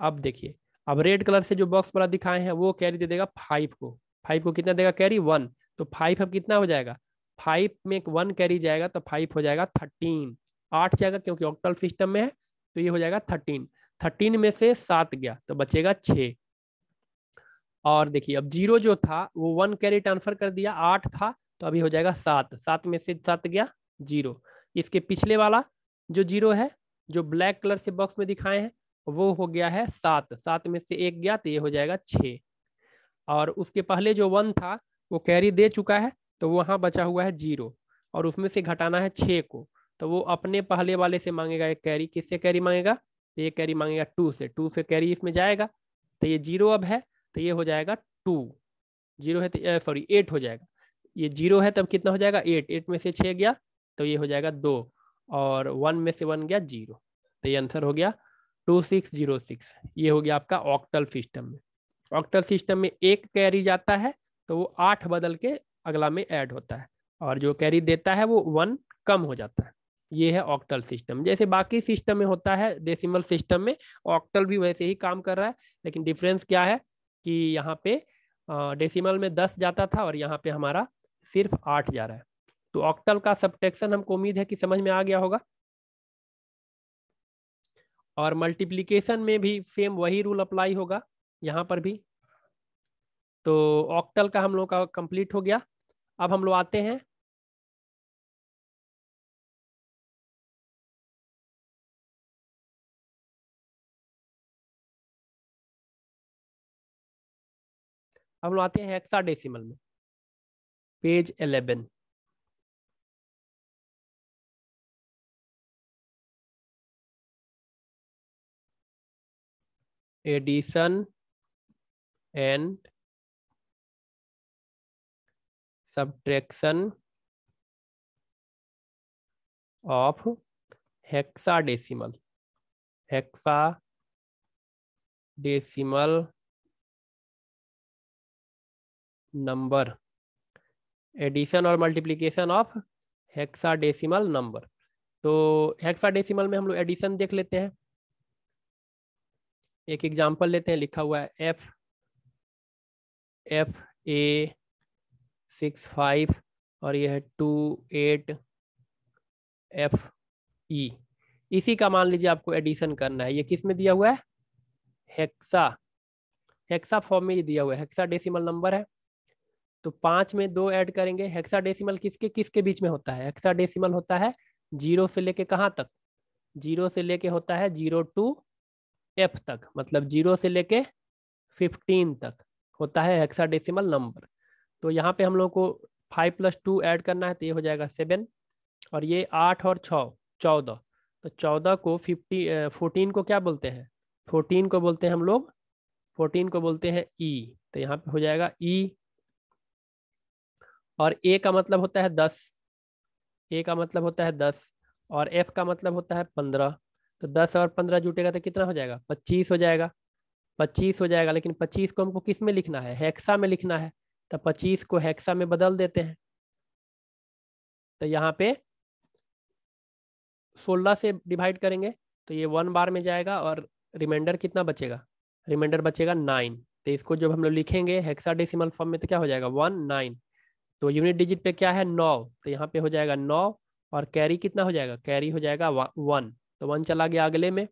अब देखिए अब रेड कलर से जो बॉक्स वाला दिखाए हैं वो कैरी दे देगा फाइव को फाइव को कितना देगा कैरी वन तो फाइव अब कितना हो जाएगा फाइव में वन कैरी जाएगा तो फाइव हो जाएगा थर्टीन आठ जाएगा क्योंकि ऑक्टल सिस्टम में है तो ये हो जाएगा थर्टीन थर्टीन में से सात गया तो बचेगा छ और देखिए अब जीरो जो था वो वन कैरी ट्रांसफर कर दिया आठ था तो अभी हो जाएगा सात सात में से सात गया जीरो इसके पिछले वाला जो जीरो है जो ब्लैक कलर से बॉक्स में दिखाए हैं वो हो गया है सात सात में से एक गया तो ये हो जाएगा छ और उसके पहले जो वन था वो कैरी दे चुका है तो वहां बचा हुआ है जीरो और उसमें से घटाना है छ को तो वो अपने पहले वाले से मांगेगा एक कैरी किससे कैरी मांगेगा तो ये कैरी मांगेगा टू से टू से कैरी इसमें जाएगा तो ये जीरो अब है तो ये हो जाएगा टू जीरो है सॉरी तो, एट हो जाएगा ये जीरो है तब कितना हो जाएगा एट एट में से छः गया तो ये हो जाएगा दो और वन में से वन गया जीरो तो ये आंसर हो गया टू सिक्स जीरो सिक्स ये हो गया आपका ऑक्टल सिस्टम में ऑक्टल सिस्टम में एक कैरी जाता है तो वो आठ बदल के अगला में ऐड होता है और जो कैरी देता है वो वन कम हो जाता है ये है ऑक्टल सिस्टम जैसे बाकी सिस्टम में होता है डेसिमल सिस्टम में ऑक्टल भी वैसे ही काम कर रहा है लेकिन डिफरेंस क्या है कि यहाँ पे डेसिमल में दस जाता था और यहाँ पे हमारा सिर्फ आठ जा रहा है तो ऑक्टल का सब्टेक्शन हमको उम्मीद है कि समझ में आ गया होगा और मल्टीप्लीकेशन में भी सेम वही रूल अप्लाई होगा यहाँ पर भी तो ऑक्टल का हम लोग का कंप्लीट हो गया अब हम लोग आते हैं अब हम आते हैं हेक्साडेसिमल में page eleven addition and subtraction of hexadecimal hexadecimal number addition और मल्टीप्लीकेशन ऑफ हेक्साडेसिमल नंबर तो हेक्साडेसिमल में हम लोग एडिशन देख लेते हैं एक एग्जांपल लेते हैं लिखा हुआ है F F A six five और यह है टू एट एफ ई इसी का मान लीजिए आपको एडिशन करना है ये किस में दिया हुआ है हेक्सा हेक्सा फॉर्म में ही दिया हुआ है हेक्सा डेसिमल नंबर है तो पांच में दो ऐड करेंगे हेक्साडेसिमल किसके किसके बीच में होता है हेक्साडेसिमल होता है जीरो से लेके कहाँ तक जीरो से लेके होता है जीरो टू एफ तक मतलब जीरो से लेके फिफ्टीन तक होता है हेक्साडेसिमल नंबर तो यहाँ पे हम लोग को फाइव प्लस टू ऐड करना है तो ये हो जाएगा सेवन और ये आठ और छ चौदह तो चौदह को फिफ्टी फोर्टीन को क्या बोलते हैं फोर्टीन को बोलते हैं हम लोग फोर्टीन को बोलते हैं ई e। तो यहाँ पे हो जाएगा ई e और ए का मतलब होता है दस ए का मतलब होता है दस और एफ का मतलब होता है पंद्रह तो दस और पंद्रह जुटेगा तो कितना हो जाएगा पच्चीस हो जाएगा पच्चीस हो जाएगा लेकिन पच्चीस को हमको किस में लिखना है हेक्सा में लिखना है तो पच्चीस को हेक्सा में बदल देते हैं तो यहाँ पे सोलह से डिवाइड करेंगे तो ये वन बार में जाएगा और रिमाइंडर कितना बचेगा रिमाइंडर बचेगा नाइन तो इसको जब हम लोग लिखेंगे हेक्सा डेसिमल फॉर्म में तो क्या हो जाएगा वन नाइन तो यूनिट डिजिट पे क्या है नौ तो यहाँ पे हो जाएगा नौ और कैरी कितना हो जाएगा कैरी हो जाएगा वन तो वन चला गया अगले में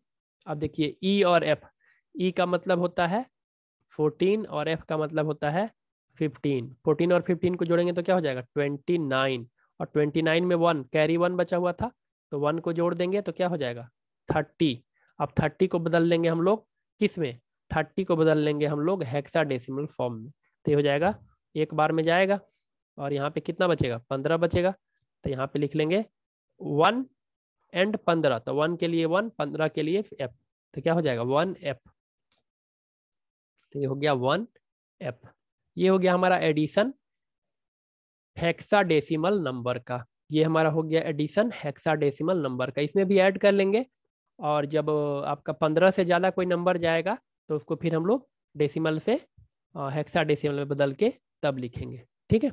अब देखिए ई e और एफ ई e का मतलब होता है फोर्टीन और एफ का मतलब होता है फिफ्टीन फोर्टीन और फिफ्टीन को जोड़ेंगे तो क्या हो जाएगा ट्वेंटी नाइन और ट्वेंटी नाइन में वन कैरी वन बचा हुआ था तो वन को जोड़ देंगे तो क्या हो जाएगा थर्टी अब थर्टी को बदल लेंगे हम लोग किस में थर्टी को बदल लेंगे हम लोग हेक्सा फॉर्म में तो ये हो जाएगा एक बार में जाएगा और यहाँ पे कितना बचेगा पंद्रह बचेगा तो यहाँ पे लिख लेंगे वन एंड पंद्रह तो वन के लिए वन पंद्रह के लिए एफ तो क्या हो जाएगा वन एफ तो ये हो गया वन एफ ये हो गया हमारा एडिशन हेक्साडेसिमल नंबर का ये हमारा हो गया एडिशन हेक्साडेसिमल नंबर का इसमें भी ऐड कर लेंगे और जब आपका पंद्रह से ज़्यादा कोई नंबर जाएगा तो उसको फिर हम लोग डेसीमल से हेक्सा डेसिमल में बदल के तब लिखेंगे ठीक है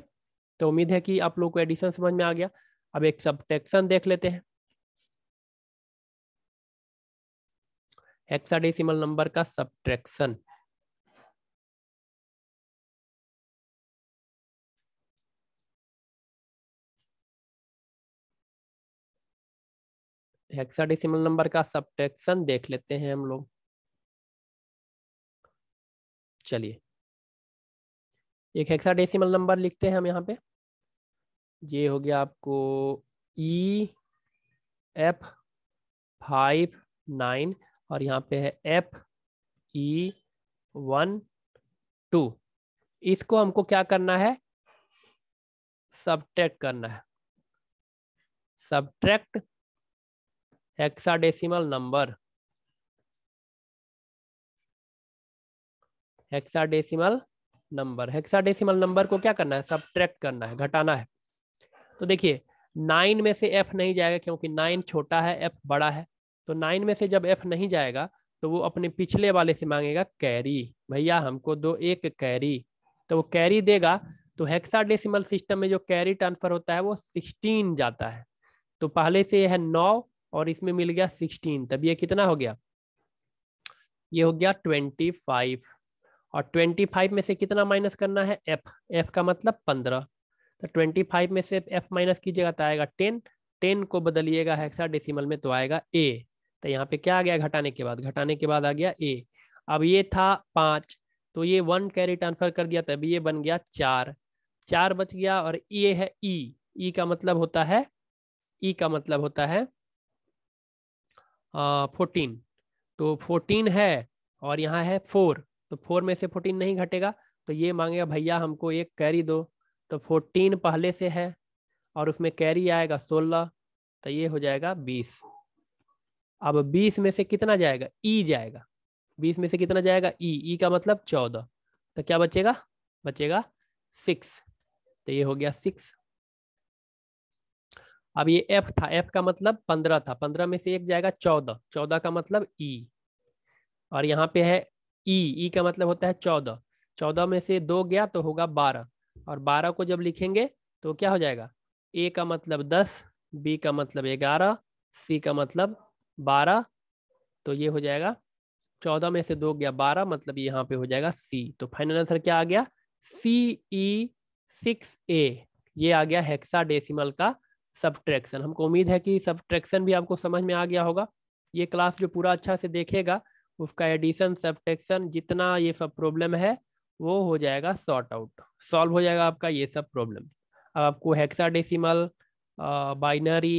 तो उम्मीद है कि आप लोग को एडिशन समझ में आ गया अब एक सब्ट्रैक्शन देख लेते हैं हेक्साडेसिमल नंबर का सब्ट्रैक्शन हेक्साडेसिमल नंबर का सब्ट्रैक्शन देख लेते हैं हम लोग चलिए एक हेक्साडेसिमल नंबर लिखते हैं हम यहाँ पे ये हो गया आपको ई एफ फाइव नाइन और यहाँ पे है एफ ई वन टू इसको हमको क्या करना है सब्ट्रैक्ट करना है subtract hexadecimal number hexadecimal number hexadecimal number को क्या करना है सब करना है घटाना है तो देखिए नाइन में से एफ नहीं जाएगा क्योंकि नाइन छोटा है एफ बड़ा है तो नाइन में से जब एफ नहीं जाएगा तो वो अपने पिछले वाले से मांगेगा कैरी भैया हमको दो एक कैरी तो वो कैरी देगा तो हेक्साडेसिमल सिस्टम में जो कैरी ट्रांसफर होता है वो सिक्सटीन जाता है तो पहले से यह है नौ और इसमें मिल गया सिक्सटीन तब ये कितना हो गया ये हो गया ट्वेंटी फाइव और 25 में से कितना माइनस करना है एफ एफ का मतलब 15 तो 25 में से एफ माइनस कीजिएगा तो आएगा 10 10 को बदलिएगा हेक्सा डेसिमल में तो आएगा ए तो यहाँ पे क्या आ गया घटाने के बाद घटाने के बाद आ गया ए अब ये था पाँच तो ये वन कैरी ट्रांसफर कर दिया तभी ये बन गया चार चार बच गया और ये है ई e। ई e का मतलब होता है ई e का मतलब होता है फोर्टीन तो फोर्टीन है और यहाँ है फोर तो फोर में से फोर्टीन नहीं घटेगा तो ये मांगेगा भैया हमको एक कैरी दो तो फोर्टीन पहले से है और उसमें कैरी आएगा सोलह तो ये हो जाएगा बीस अब बीस में से कितना जाएगा ई जाएगा बीस में से कितना जाएगा ई ई का मतलब चौदह तो क्या बचेगा बचेगा सिक्स तो ये हो गया सिक्स अब ये एफ था एफ का मतलब पंद्रह था पंद्रह में से एक जाएगा चौदह चौदह का मतलब ई और यहाँ पे है ई ई का मतलब होता है चौदह चौदह में से दो गया तो होगा बारह और बारह को जब लिखेंगे तो क्या हो जाएगा ए का मतलब दस बी का मतलब ग्यारह सी का मतलब बारह तो ये हो जाएगा चौदह में से दो गया बारह मतलब यहाँ पे हो जाएगा सी तो फाइनल आंसर क्या आ गया सी ई सिक्स ए ये आ गया हेक्सा डेसिमल का सब्ट्रैक्शन हमको उम्मीद है कि सब्ट्रैक्शन भी आपको समझ में आ गया होगा ये क्लास जो पूरा अच्छा से देखेगा उसका एडिशन सब्टेक्शन जितना ये सब प्रॉब्लम है वो हो जाएगा सॉर्ट आउट सॉल्व हो जाएगा आपका ये सब प्रॉब्लम अब आपको हेक्साडेसिमल बाइनरी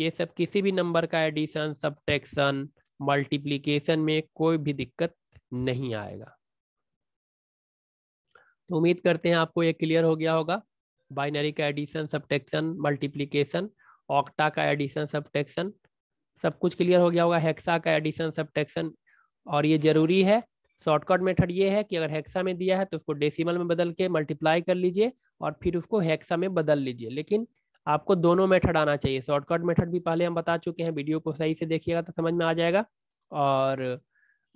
ये सब किसी भी नंबर का एडिशन सब्ट्रैक्शन मल्टीप्लिकेशन में कोई भी दिक्कत नहीं आएगा तो उम्मीद करते हैं आपको ये क्लियर हो गया होगा बाइनरी का एडिशन सब्ट्रैक्शन मल्टीप्लीकेशन ऑक्टा का एडिशन सब्ट्रैक्शन सब कुछ क्लियर हो गया होगा हेक्सा का एडिशन सब्ट्रैक्शन और ये जरूरी है शॉर्टकट मेथड ये है कि अगर हेक्सा में दिया है तो उसको डेसिमल में बदल के मल्टीप्लाई कर लीजिए और फिर उसको हेक्सा में बदल लीजिए लेकिन आपको दोनों मेथड आना चाहिए शॉर्टकट मेथड भी पहले हम बता चुके हैं वीडियो को सही से देखिएगा तो समझ में आ जाएगा और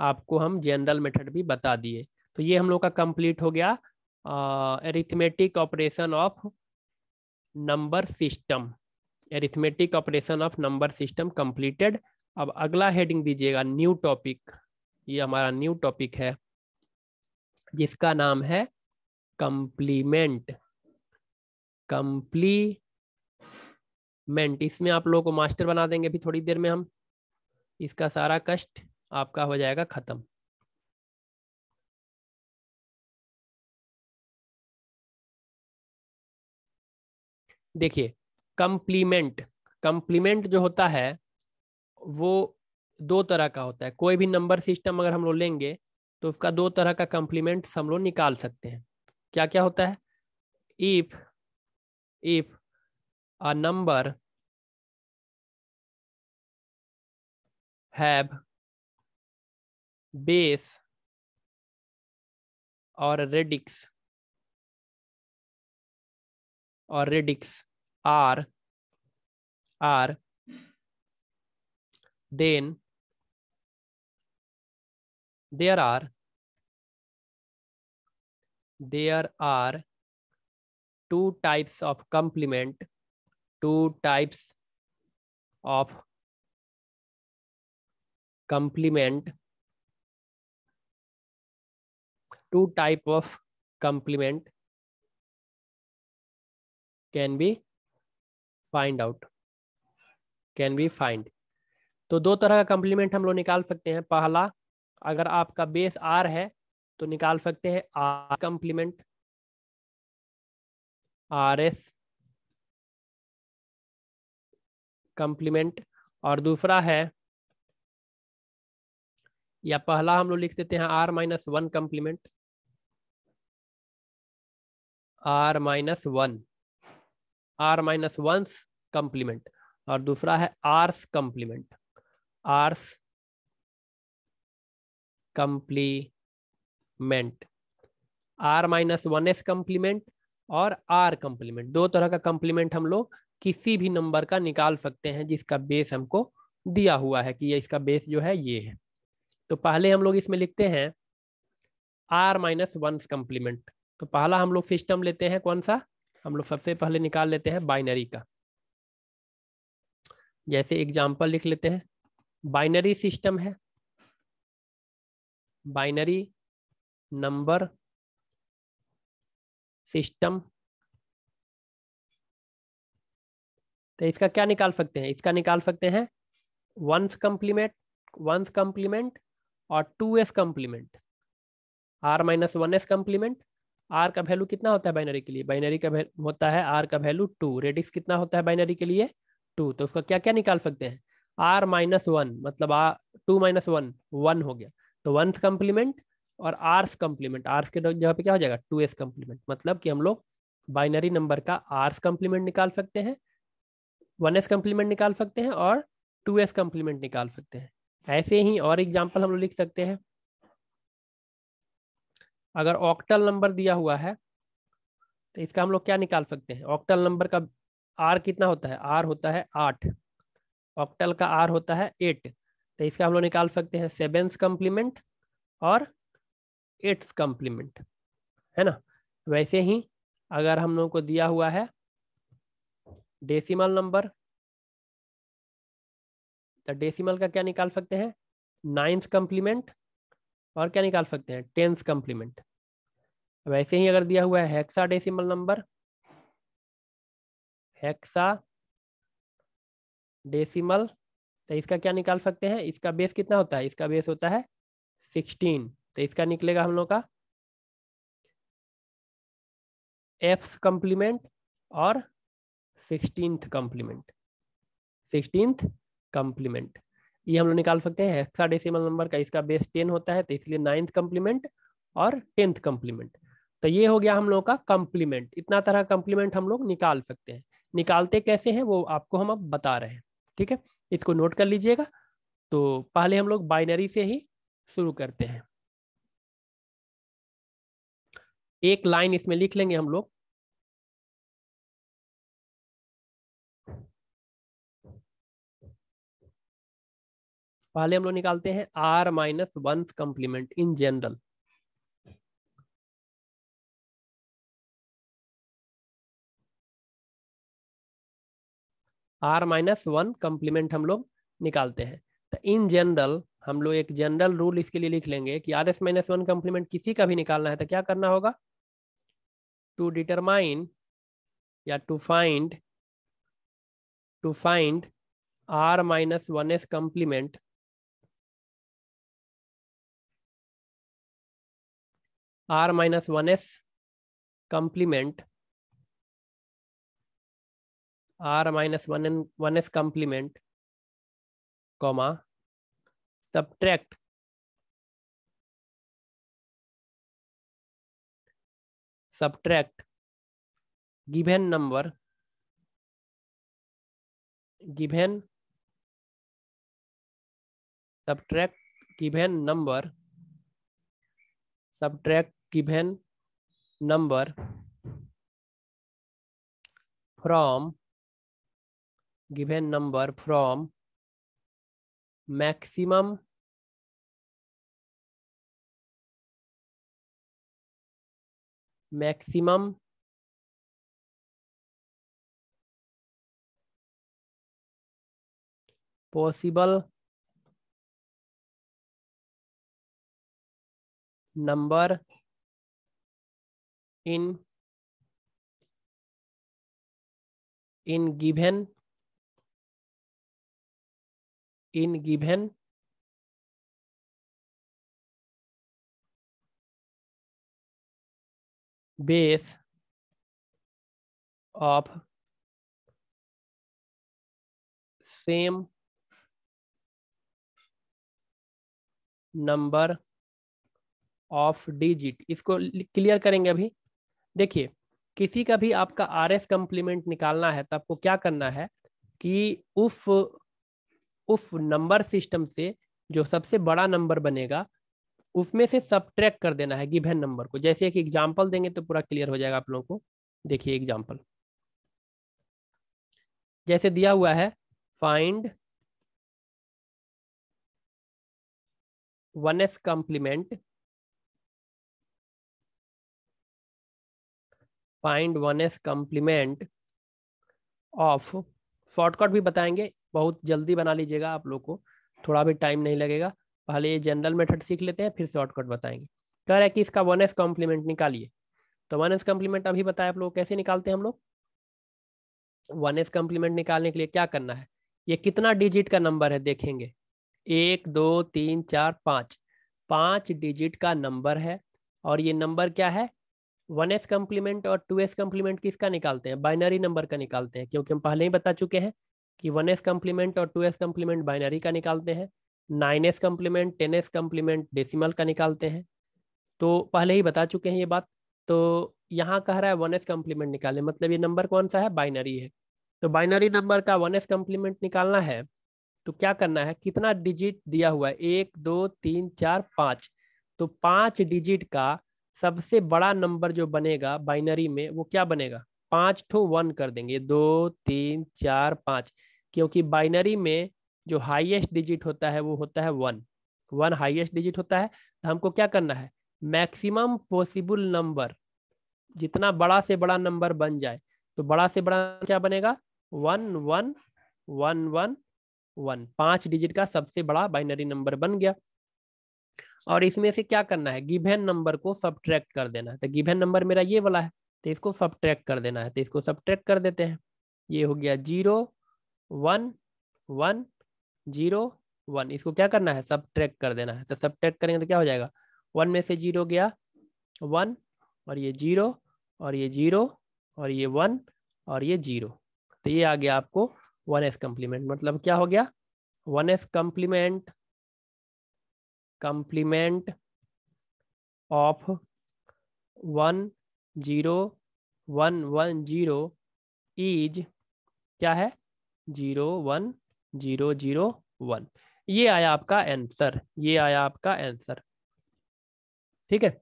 आपको हम जनरल मेथड भी बता दिए तो ये हम लोग का कंप्लीट हो गया arithmetic operation of number system arithmetic operation of number system completed अब अगला हेडिंग दीजिएगा न्यू टॉपिक ये हमारा न्यू टॉपिक है जिसका नाम है कंप्लीमेंट कंप्लीमेंट इसमें आप लोगों को मास्टर बना देंगे अभी थोड़ी देर में हम इसका सारा कष्ट आपका हो जाएगा खत्म देखिए कंप्लीमेंट कंप्लीमेंट जो होता है वो दो तरह का होता है कोई भी नंबर सिस्टम अगर हम लोग लेंगे तो उसका दो तरह का कंप्लीमेंट हम लोग निकाल सकते हैं क्या क्या होता है if if a number have base or radix or radix R R then there are there are two types of complement two types of complement two type of complement can be find out can be find तो दो तरह का complement हम लोग निकाल सकते हैं पहला अगर आपका बेस आर है तो निकाल सकते हैं R complement R's complement और दूसरा है या पहला हम लोग लिख देते हैं R minus one complement R minus one R minus one's complement और दूसरा है R's complement R's complement R minus one's complement और आर कंप्लीमेंट दो तरह का कंप्लीमेंट हम लोग किसी भी नंबर का निकाल सकते हैं जिसका बेस हमको दिया हुआ है कि ये इसका बेस जो है ये है तो पहले हम लोग इसमें लिखते हैं आर माइनस वन कंप्लीमेंट तो पहला हम लोग सिस्टम लेते हैं कौन सा हम लोग सबसे पहले निकाल लेते हैं बाइनरी का जैसे एग्जाम्पल लिख लेते हैं बाइनरी सिस्टम है बाइनरी नंबर सिस्टम तो इसका क्या निकाल सकते हैं इसका निकाल सकते हैं वंस कंप्लीमेंट वंस कंप्लीमेंट और two's complement R minus one's complement R का वैल्यू कितना होता है बाइनरी के लिए बाइनरी का होता है आर का वैल्यू टू रेडिक्स कितना होता है बाइनरी के लिए टू तो उसका क्या क्या निकाल सकते हैं आर माइनस वन मतलब R two minus one one हो गया तो वंथ कंप्लीमेंट और आर्स कंप्लीमेंट आर्स के जगह पे क्या हो जाएगा टू एस कंप्लीमेंट मतलब कि हम लोग बाइनरी नंबर का आर्स कंप्लीमेंट निकाल सकते हैं वन एस कंप्लीमेंट निकाल सकते हैं और टू एस कंप्लीमेंट निकाल सकते हैं ऐसे ही और एग्जाम्पल हम लोग लिख सकते हैं अगर ऑक्टल नंबर दिया हुआ है तो इसका हम लोग क्या निकाल सकते हैं ऑक्टल नंबर का आर कितना होता है आर होता है आठ ऑक्टल का आर होता है एट तो इसका हम लोग निकाल सकते हैं सेवेंस कम्प्लीमेंट और एट्स कम्प्लीमेंट है ना वैसे ही अगर हम लोग को दिया हुआ है डेसिमल नंबर तो डेसिमल का क्या निकाल सकते हैं नाइन्थ कम्प्लीमेंट और क्या निकाल सकते हैं टेंथ कम्प्लीमेंट वैसे ही अगर दिया हुआ है hexadecimal number hexadecimal तो इसका क्या निकाल सकते हैं इसका बेस कितना होता है इसका बेस होता है सिक्सटीन तो इसका निकलेगा हम लोग का एफ्स कंप्लीमेंट और सिक्सटींथ कंप्लीमेंट सिक्सटींथ कंप्लीमेंट ये हम लोग निकाल सकते हैं डेसिमल नंबर का इसका बेस टेन होता है तो इसलिए नाइन्थ कंप्लीमेंट और टेंथ कंप्लीमेंट तो ये हो गया हम लोग का कंप्लीमेंट इतना तरह कंप्लीमेंट हम लोग निकाल सकते हैं निकालते कैसे हैं वो आपको हम अब बता रहे हैं ठीक है इसको नोट कर लीजिएगा तो पहले हम लोग बाइनरी से ही शुरू करते हैं एक लाइन इसमें लिख लेंगे हम लोग पहले हम लोग निकालते हैं R minus one's complement in general R minus one complement हम लोग निकालते हैं तो इन जनरल हम लोग एक जनरल रूल इसके लिए लिख लेंगे कि R's minus one complement किसी का भी निकालना है तो क्या करना होगा टू डिटरमाइन या to find to find R minus one's complement R minus one's complement R minus one N one's complement comma subtract subtract given number given subtract given number subtract given number from given number from maximum maximum possible number in in given in given base of same number of digit इसको clear करेंगे अभी देखिए किसी का भी आपका are R's complement निकालना है तो आपको क्या करना है कि उफ उस नंबर सिस्टम से जो सबसे बड़ा नंबर बनेगा उसमें से ट्रैक कर देना है गिवन नंबर को जैसे एक एग्जाम्पल देंगे तो पूरा क्लियर हो जाएगा आप लोगों को देखिए एग्जाम्पल जैसे दिया हुआ है find one's complement find one's complement of shortcut भी बताएंगे बहुत जल्दी बना लीजिएगा आप लोग को थोड़ा भी टाइम नहीं लगेगा पहले ये जनरल मेथड सीख लेते हैं फिर शॉर्टकट बताएंगे कह रहे हैं कि इसका वन एस कॉम्प्लीमेंट निकालिए तो वन एस कॉम्प्लीमेंट अभी बताएं आप लोग कैसे निकालते हैं हम लोग वन एस कॉम्प्लीमेंट निकालने के लिए क्या करना है ये कितना डिजिट का नंबर है देखेंगे एक दो तीन चार पाँच पाँच डिजिट का नंबर है और ये नंबर क्या है वन एस कम्प्लीमेंट और टू एस कम्प्लीमेंट किसका निकालते हैं बाइनरी नंबर का निकालते हैं क्योंकि हम पहले ही बता चुके हैं कि वन एस कम्प्लीमेंट और टू एस कम्प्लीमेंट बाइनरी का निकालते हैं nine's complement ten's complement decimal का निकालते हैं तो पहले ही बता चुके हैं ये बात तो यहाँ कह रहा है वन एस कम्प्लीमेंट निकाले मतलब ये नंबर कौन सा है बाइनरी है तो बाइनरी नंबर का वन एस कम्प्लीमेंट निकालना है तो क्या करना है कितना डिजिट दिया हुआ है एक दो तीन चार पाँच तो पाँच डिजिट का सबसे बड़ा नंबर जो बनेगा बाइनरी में वो क्या बनेगा पांच ठो वन कर देंगे दो तीन चार पाँच क्योंकि बाइनरी में जो हाईएस्ट डिजिट होता है वो होता है वन वन हाईएस्ट डिजिट होता है तो हमको क्या करना है मैक्सिमम पॉसिबल नंबर जितना बड़ा से बड़ा नंबर बन जाए तो बड़ा से बड़ा क्या बनेगा one one one one one पांच डिजिट का सबसे बड़ा बाइनरी नंबर बन गया और इसमें से क्या करना है गिवेन नंबर को सब्ट्रैक्ट कर देना है तो गिवेन नंबर मेरा ये वाला है तो इसको सब्ट्रैक्ट कर देना है तो इसको सब्ट्रैक्ट कर देते हैं ये हो गया zero one one zero one इसको क्या करना है सब्ट्रैक्ट कर देना है तो सब्ट्रैक्ट करेंगे तो क्या हो जाएगा वन में से जीरो गया वन और ये जीरो और ये जीरो और ये वन और ये जीरो तो ये आ गया आपको वन एस कम्प्लीमेंट मतलब क्या हो गया one's complement complement of one zero one one zero is क्या है zero one zero zero one ये आया आपका आंसर ये आया आपका आंसर ठीक है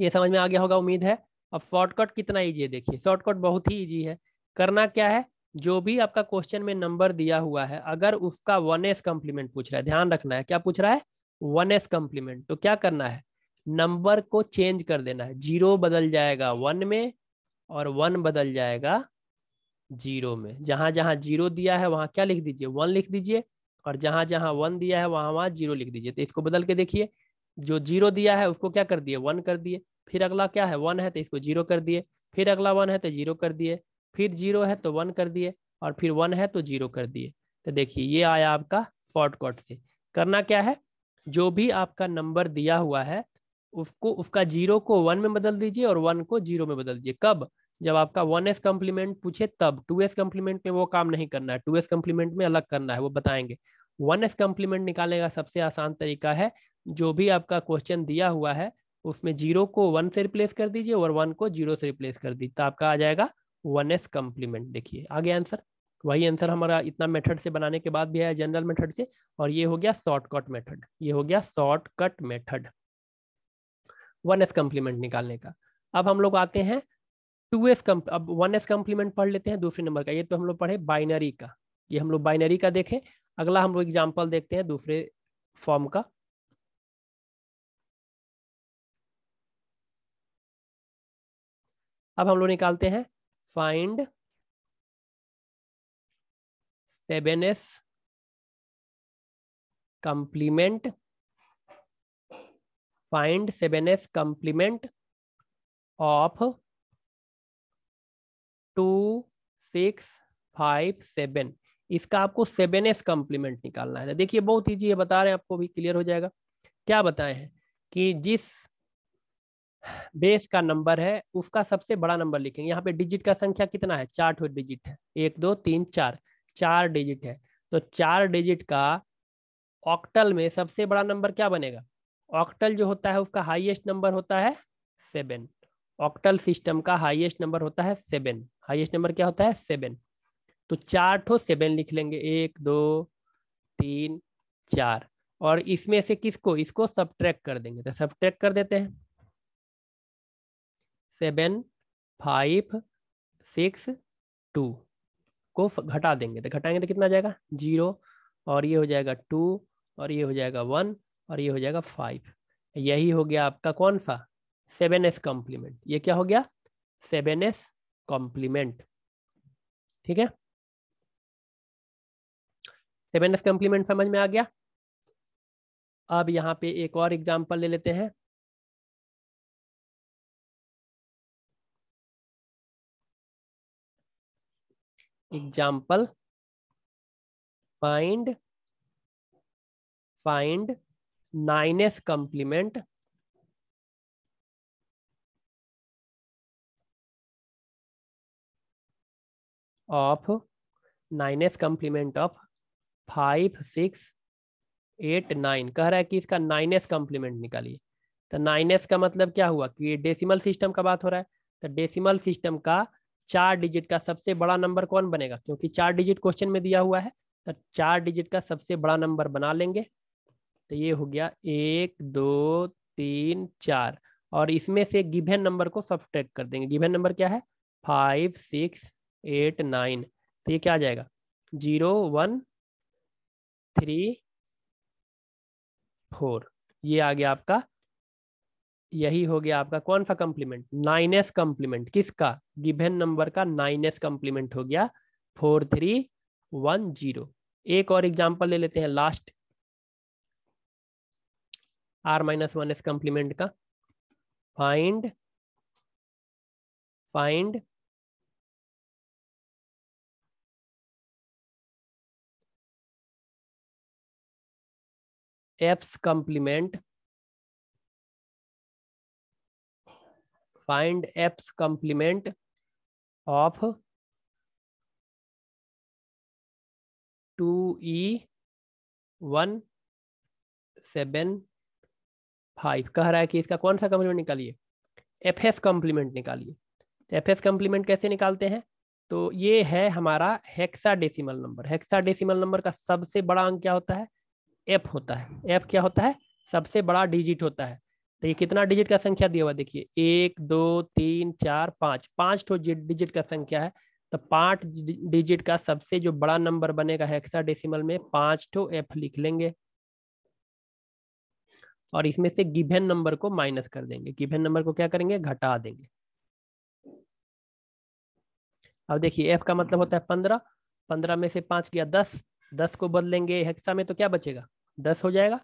ये समझ में आ गया होगा उम्मीद है अब शॉर्टकट कितना ईजी है देखिए शॉर्टकट बहुत ही ईजी है करना क्या है जो भी आपका क्वेश्चन में नंबर दिया हुआ है अगर उसका वन एस कंप्लीमेंट पूछ रहा है ध्यान रखना है क्या पूछ रहा है वन एस कम्प्लीमेंट तो क्या करना है नंबर को चेंज कर देना है जीरो बदल जाएगा वन में और वन बदल जाएगा जीरो में जहां जहां जीरो दिया है वहां क्या लिख दीजिए वन लिख दीजिए और जहां जहां वन दिया है वहां वहां जीरो लिख दीजिए तो इसको बदल के देखिए जो जीरो दिया है उसको क्या कर दिए वन कर दिए फिर अगला क्या है वन है तो इसको जीरो कर दिए फिर अगला वन है तो जीरो कर दिए फिर जीरो है तो वन कर दिए और फिर वन है तो जीरो कर दिए तो देखिए ये आया आपका शॉर्टकट से करना क्या है जो भी आपका नंबर दिया हुआ है उसको उसका जीरो को वन में बदल दीजिए और वन को जीरो में बदल दीजिए कब जब आपका वन एस कम्प्लीमेंट पूछे तब टू एस कम्प्लीमेंट में वो काम नहीं करना है टू एस कम्प्लीमेंट में अलग करना है वो बताएंगे वन एस कम्प्लीमेंट निकालने का सबसे आसान तरीका है जो भी आपका क्वेश्चन दिया हुआ है उसमें जीरो को वन से रिप्लेस कर दीजिए और वन को जीरो से रिप्लेस कर दीजिए तो आपका आ जाएगा वन एस कम्प्लीमेंट देखिए आगे आंसर वही आंसर हमारा इतना मेथड से बनाने के बाद भी आया जनरल मेथड से और ये हो गया शॉर्टकट मेथड ये हो गया shortcut method one's complement निकालने का अब हम लोग आते हैं टू एस कम अब वन एस कम्प्लीमेंट पढ़ लेते हैं दूसरे नंबर का ये तो हम लोग पढ़े बाइनरी का ये हम लोग बाइनरी का देखें अगला हम लोग एग्जाम्पल देखते हैं दूसरे फॉर्म का अब हम लोग निकालते हैं find S complement find seven's complement of two six five seven इसका आपको सेवन एस कंप्लीमेंट निकालना है देखिए बहुत ईजी है बता रहे हैं आपको भी क्लियर हो जाएगा क्या बताए हैं कि जिस बेस का नंबर है उसका सबसे बड़ा नंबर लिखेंगे यहाँ पे डिजिट का संख्या कितना है चार डिजिट है एक दो तीन चार चार डिजिट है तो चार डिजिट का ऑक्टल में सबसे बड़ा नंबर क्या बनेगा ऑक्टल जो होता है उसका हाईएस्ट नंबर होता है सेवन ऑक्टल सिस्टम का हाईएस्ट नंबर होता है सेवन हाईएस्ट नंबर क्या होता है सेवन तो चार ठो सेवन लिख लेंगे एक दो तीन चार और इसमें से किसको इसको सब कर देंगे तो सब कर देते हैं सेवन फाइव सिक्स टू को घटा देंगे तो घटाएंगे तो कितना जाएगा जीरो और ये हो जाएगा टू और ये हो जाएगा वन और ये हो जाएगा फाइव यही हो गया आपका कौन सा सेवन एस कॉम्प्लीमेंट ये क्या हो गया सेवन एस कॉम्प्लीमेंट ठीक है सेवन एस कॉम्प्लीमेंट समझ में आ गया अब यहाँ पे एक और एग्जाम्पल ले लेते हैं example find find nine's complement of nine's complement of five six eight nine कह रहा है कि इसका नाइन एस कंप्लीमेंट निकालिए तो नाइन एस का मतलब क्या हुआ कि डेसिमल सिस्टम का बात हो रहा है तो डेसिमल सिस्टम का चार डिजिट का सबसे बड़ा नंबर कौन बनेगा क्योंकि चार डिजिट क्वेश्चन में दिया हुआ है तो चार डिजिट का सबसे बड़ा नंबर बना लेंगे तो ये हो गया एक दो तीन चार और इसमें से गिभन नंबर को सब्सट्रैक्ट कर देंगे गिभेन नंबर क्या है फाइव सिक्स एट नाइन तो ये क्या आ जाएगा जीरो वन थ्री फोर ये आ गया आपका यही हो गया आपका कौन सा कंप्लीमेंट नाइन एस कंप्लीमेंट किसका गिभेन नंबर का नाइन एस कंप्लीमेंट हो गया फोर थ्री वन जीरो एक और एग्जाम्पल ले लेते हैं last R minus one's complement का find find F's complement F's complement of two E one seven five कह रहा है कि इसका कौन सा कंप्लीमेंट निकालिए एफ एस कंप्लीमेंट निकालिए एफ एस कंप्लीमेंट कैसे निकालते हैं तो ये है हमारा hexadecimal number hexadecimal number का सबसे बड़ा अंक क्या होता है एफ होता है एफ क्या होता है सबसे बड़ा डिजिट होता है तो ये कितना डिजिट का संख्या दिया हुआ देखिए एक दो तीन चार पांच पांच तो डिजिट का संख्या है तो पांच डिजिट का सबसे जो बड़ा नंबर बनेगा हेक्सा डेसिमल में पांच ठो एफ लिख लेंगे और इसमें से गिभेन नंबर को माइनस कर देंगे गिभेन नंबर को क्या करेंगे घटा देंगे अब देखिए एफ का मतलब होता है पंद्रह पंद्रह में से पांच किया दस दस को बदलेंगे हेक्सा में तो क्या बचेगा दस हो जाएगा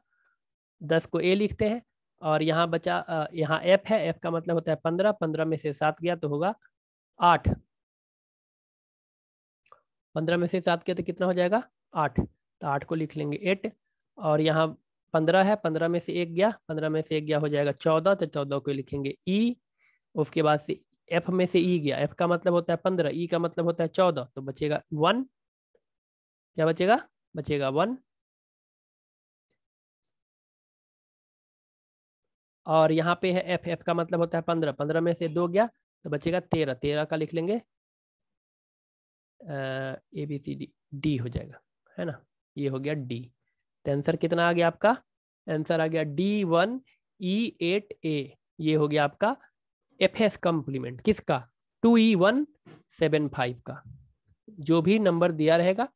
दस को ए लिखते हैं और यहाँ बचा यहाँ एफ है एफ का मतलब होता है पंद्रह पंद्रह में से सात गया तो होगा आठ पंद्रह में से सात गया तो कितना हो जाएगा आठ तो आठ को लिख लेंगे एट और यहाँ पंद्रह है पंद्रह में से एक गया पंद्रह में से एक गया हो जाएगा चौदह तो चौदह को लिखेंगे ई e, उसके बाद से एफ में से ई e गया एफ का मतलब होता है पंद्रह ई e का मतलब होता है चौदह तो बचेगा वन क्या बचेगा बचेगा वन और यहाँ पे है एफ एफ का मतलब होता है पंद्रह पंद्रह में से दो गया तो बचेगा तेरह तेरह का लिख लेंगे A B C D D हो जाएगा है ना ये हो गया डी तो आंसर कितना आ गया आपका आंसर आ गया D one E eight A ये हो गया आपका एफ एस कम्प्लीमेंट किसका two E one seven five का जो भी नंबर दिया रहेगा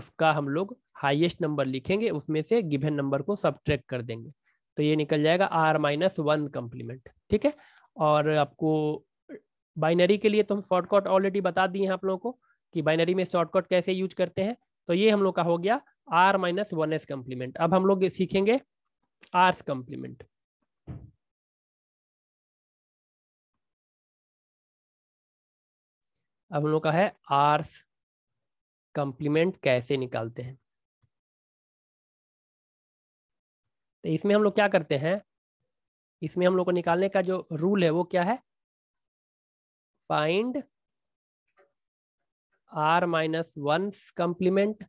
उसका हम लोग हाइएस्ट नंबर लिखेंगे उसमें से गिवन नंबर को सब्ट्रैक्ट कर देंगे तो ये निकल जाएगा आर माइनस वन कम्प्लीमेंट ठीक है और आपको बाइनरी के लिए तो हम शॉर्टकट ऑलरेडी बता दिए हैं आप लोगों को कि बाइनरी में शॉर्टकट कैसे यूज करते हैं तो ये हम लोग का हो गया R minus one's complement अब हम लोग सीखेंगे आर्स कम्प्लीमेंट अब हम लोग का है आर्स कंप्लीमेंट कैसे निकालते हैं तो इसमें हम लोग क्या करते हैं इसमें हम लोग को निकालने का जो रूल है वो क्या है find R minus one complement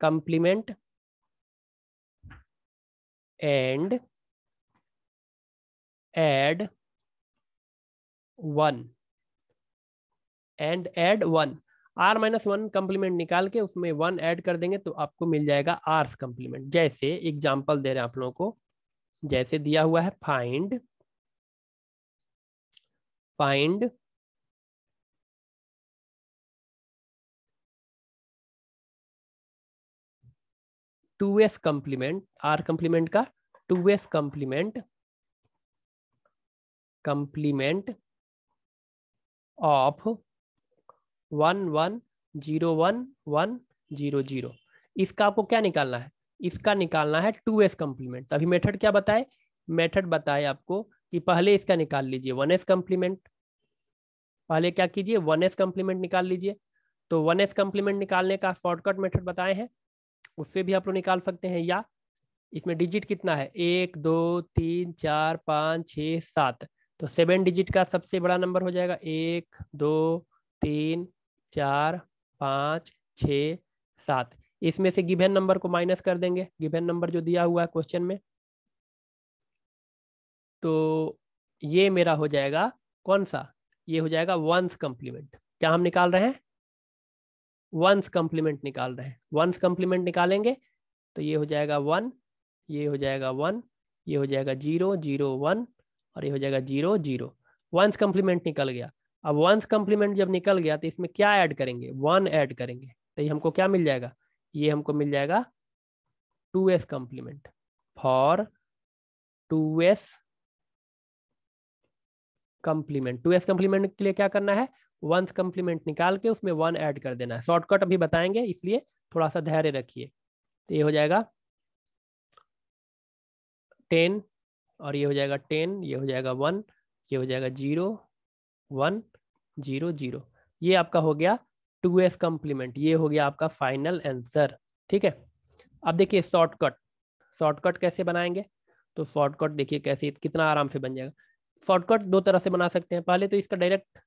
complement and add one and add one R minus one complement निकाल के उसमें वन ऐड कर देंगे तो आपको मिल जाएगा आर्स कम्प्लीमेंट जैसे एग्जाम्पल दे रहे हैं आप लोगों को जैसे दिया हुआ है find find two's complement R complement का two's complement complement of one one zero one one zero zero इसका आपको क्या निकालना है इसका निकालना है टू एस कम्प्लीमेंट अभी मेथड क्या बताए मेथड बताए आपको कि पहले इसका निकाल लीजिए वन एस कम्प्लीमेंट पहले क्या कीजिए वन एस कम्प्लीमेंट निकाल लीजिए तो वन एस कम्प्लीमेंट निकालने का शॉर्टकट मेथड बताए हैं उससे भी आप लोग निकाल सकते हैं या इसमें डिजिट कितना है एक दो तीन चार पाँच छ सात तो सेवन डिजिट का सबसे बड़ा नंबर हो जाएगा एक दो तीन चार पाँच छ सात इसमें से गिवन नंबर को माइनस कर देंगे गिवन नंबर जो दिया हुआ है क्वेश्चन में तो ये मेरा हो जाएगा कौन सा ये हो जाएगा वंस कंप्लीमेंट क्या हम निकाल रहे हैं वंस कंप्लीमेंट निकाल रहे हैं वंस कंप्लीमेंट निकालेंगे तो ये हो जाएगा वन ये हो जाएगा वन ये हो जाएगा जीरो जीरो वन और ये हो जाएगा जीरो जीरो वंस कंप्लीमेंट निकल गया अब वंस कंप्लीमेंट जब निकल गया तो इसमें क्या ऐड करेंगे वन ऐड करेंगे तो ये हमको क्या मिल जाएगा ये हमको मिल जाएगा two's complement for two's complement two's complement के लिए क्या करना है वंस कंप्लीमेंट निकाल के उसमें वन ऐड कर देना है शॉर्टकट अभी बताएंगे इसलिए थोड़ा सा धैर्य रखिए तो ये हो जाएगा टेन और ये हो जाएगा टेन ये हो जाएगा वन ये हो जाएगा जीरो वन जीरो जीरो ये आपका हो गया टू एस कम्प्लीमेंट ये हो गया आपका फाइनल आंसर ठीक है अब देखिए शॉर्टकट शॉर्टकट कैसे बनाएंगे तो शॉर्टकट देखिए कैसे कितना आराम से बन जाएगा शॉर्टकट दो तरह से बना सकते हैं पहले तो इसका डायरेक्ट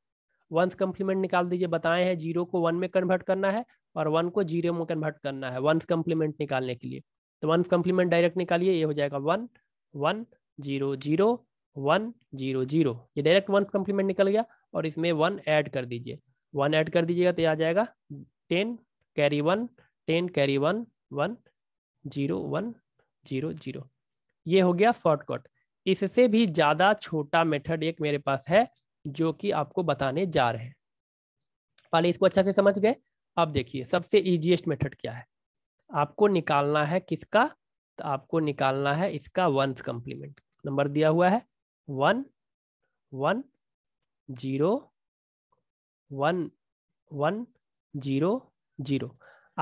वंस कम्प्लीमेंट निकाल दीजिए बताए हैं जीरो को वन में कन्वर्ट करना है और वन को जीरो में कन्वर्ट करना है वंस कम्प्लीमेंट निकालने के लिए तो वंस कम्प्लीमेंट डायरेक्ट निकालिए ये हो जाएगा one one zero zero one zero zero ये डायरेक्ट वन कंप्लीमेंट निकल गया और इसमें वन ऐड कर दीजिए वन ऐड कर दीजिएगा तो आ जाएगा ten carry one ten carry one one zero one zero zero ये हो गया शॉर्टकट इससे भी ज़्यादा छोटा मेथड एक मेरे पास है जो कि आपको बताने जा रहे हैं पहले इसको अच्छा से समझ गए अब देखिए सबसे ईजिएस्ट मेथड क्या है आपको निकालना है किसका तो आपको निकालना है इसका वंस कंप्लीमेंट नंबर दिया हुआ है one one zero one one zero zero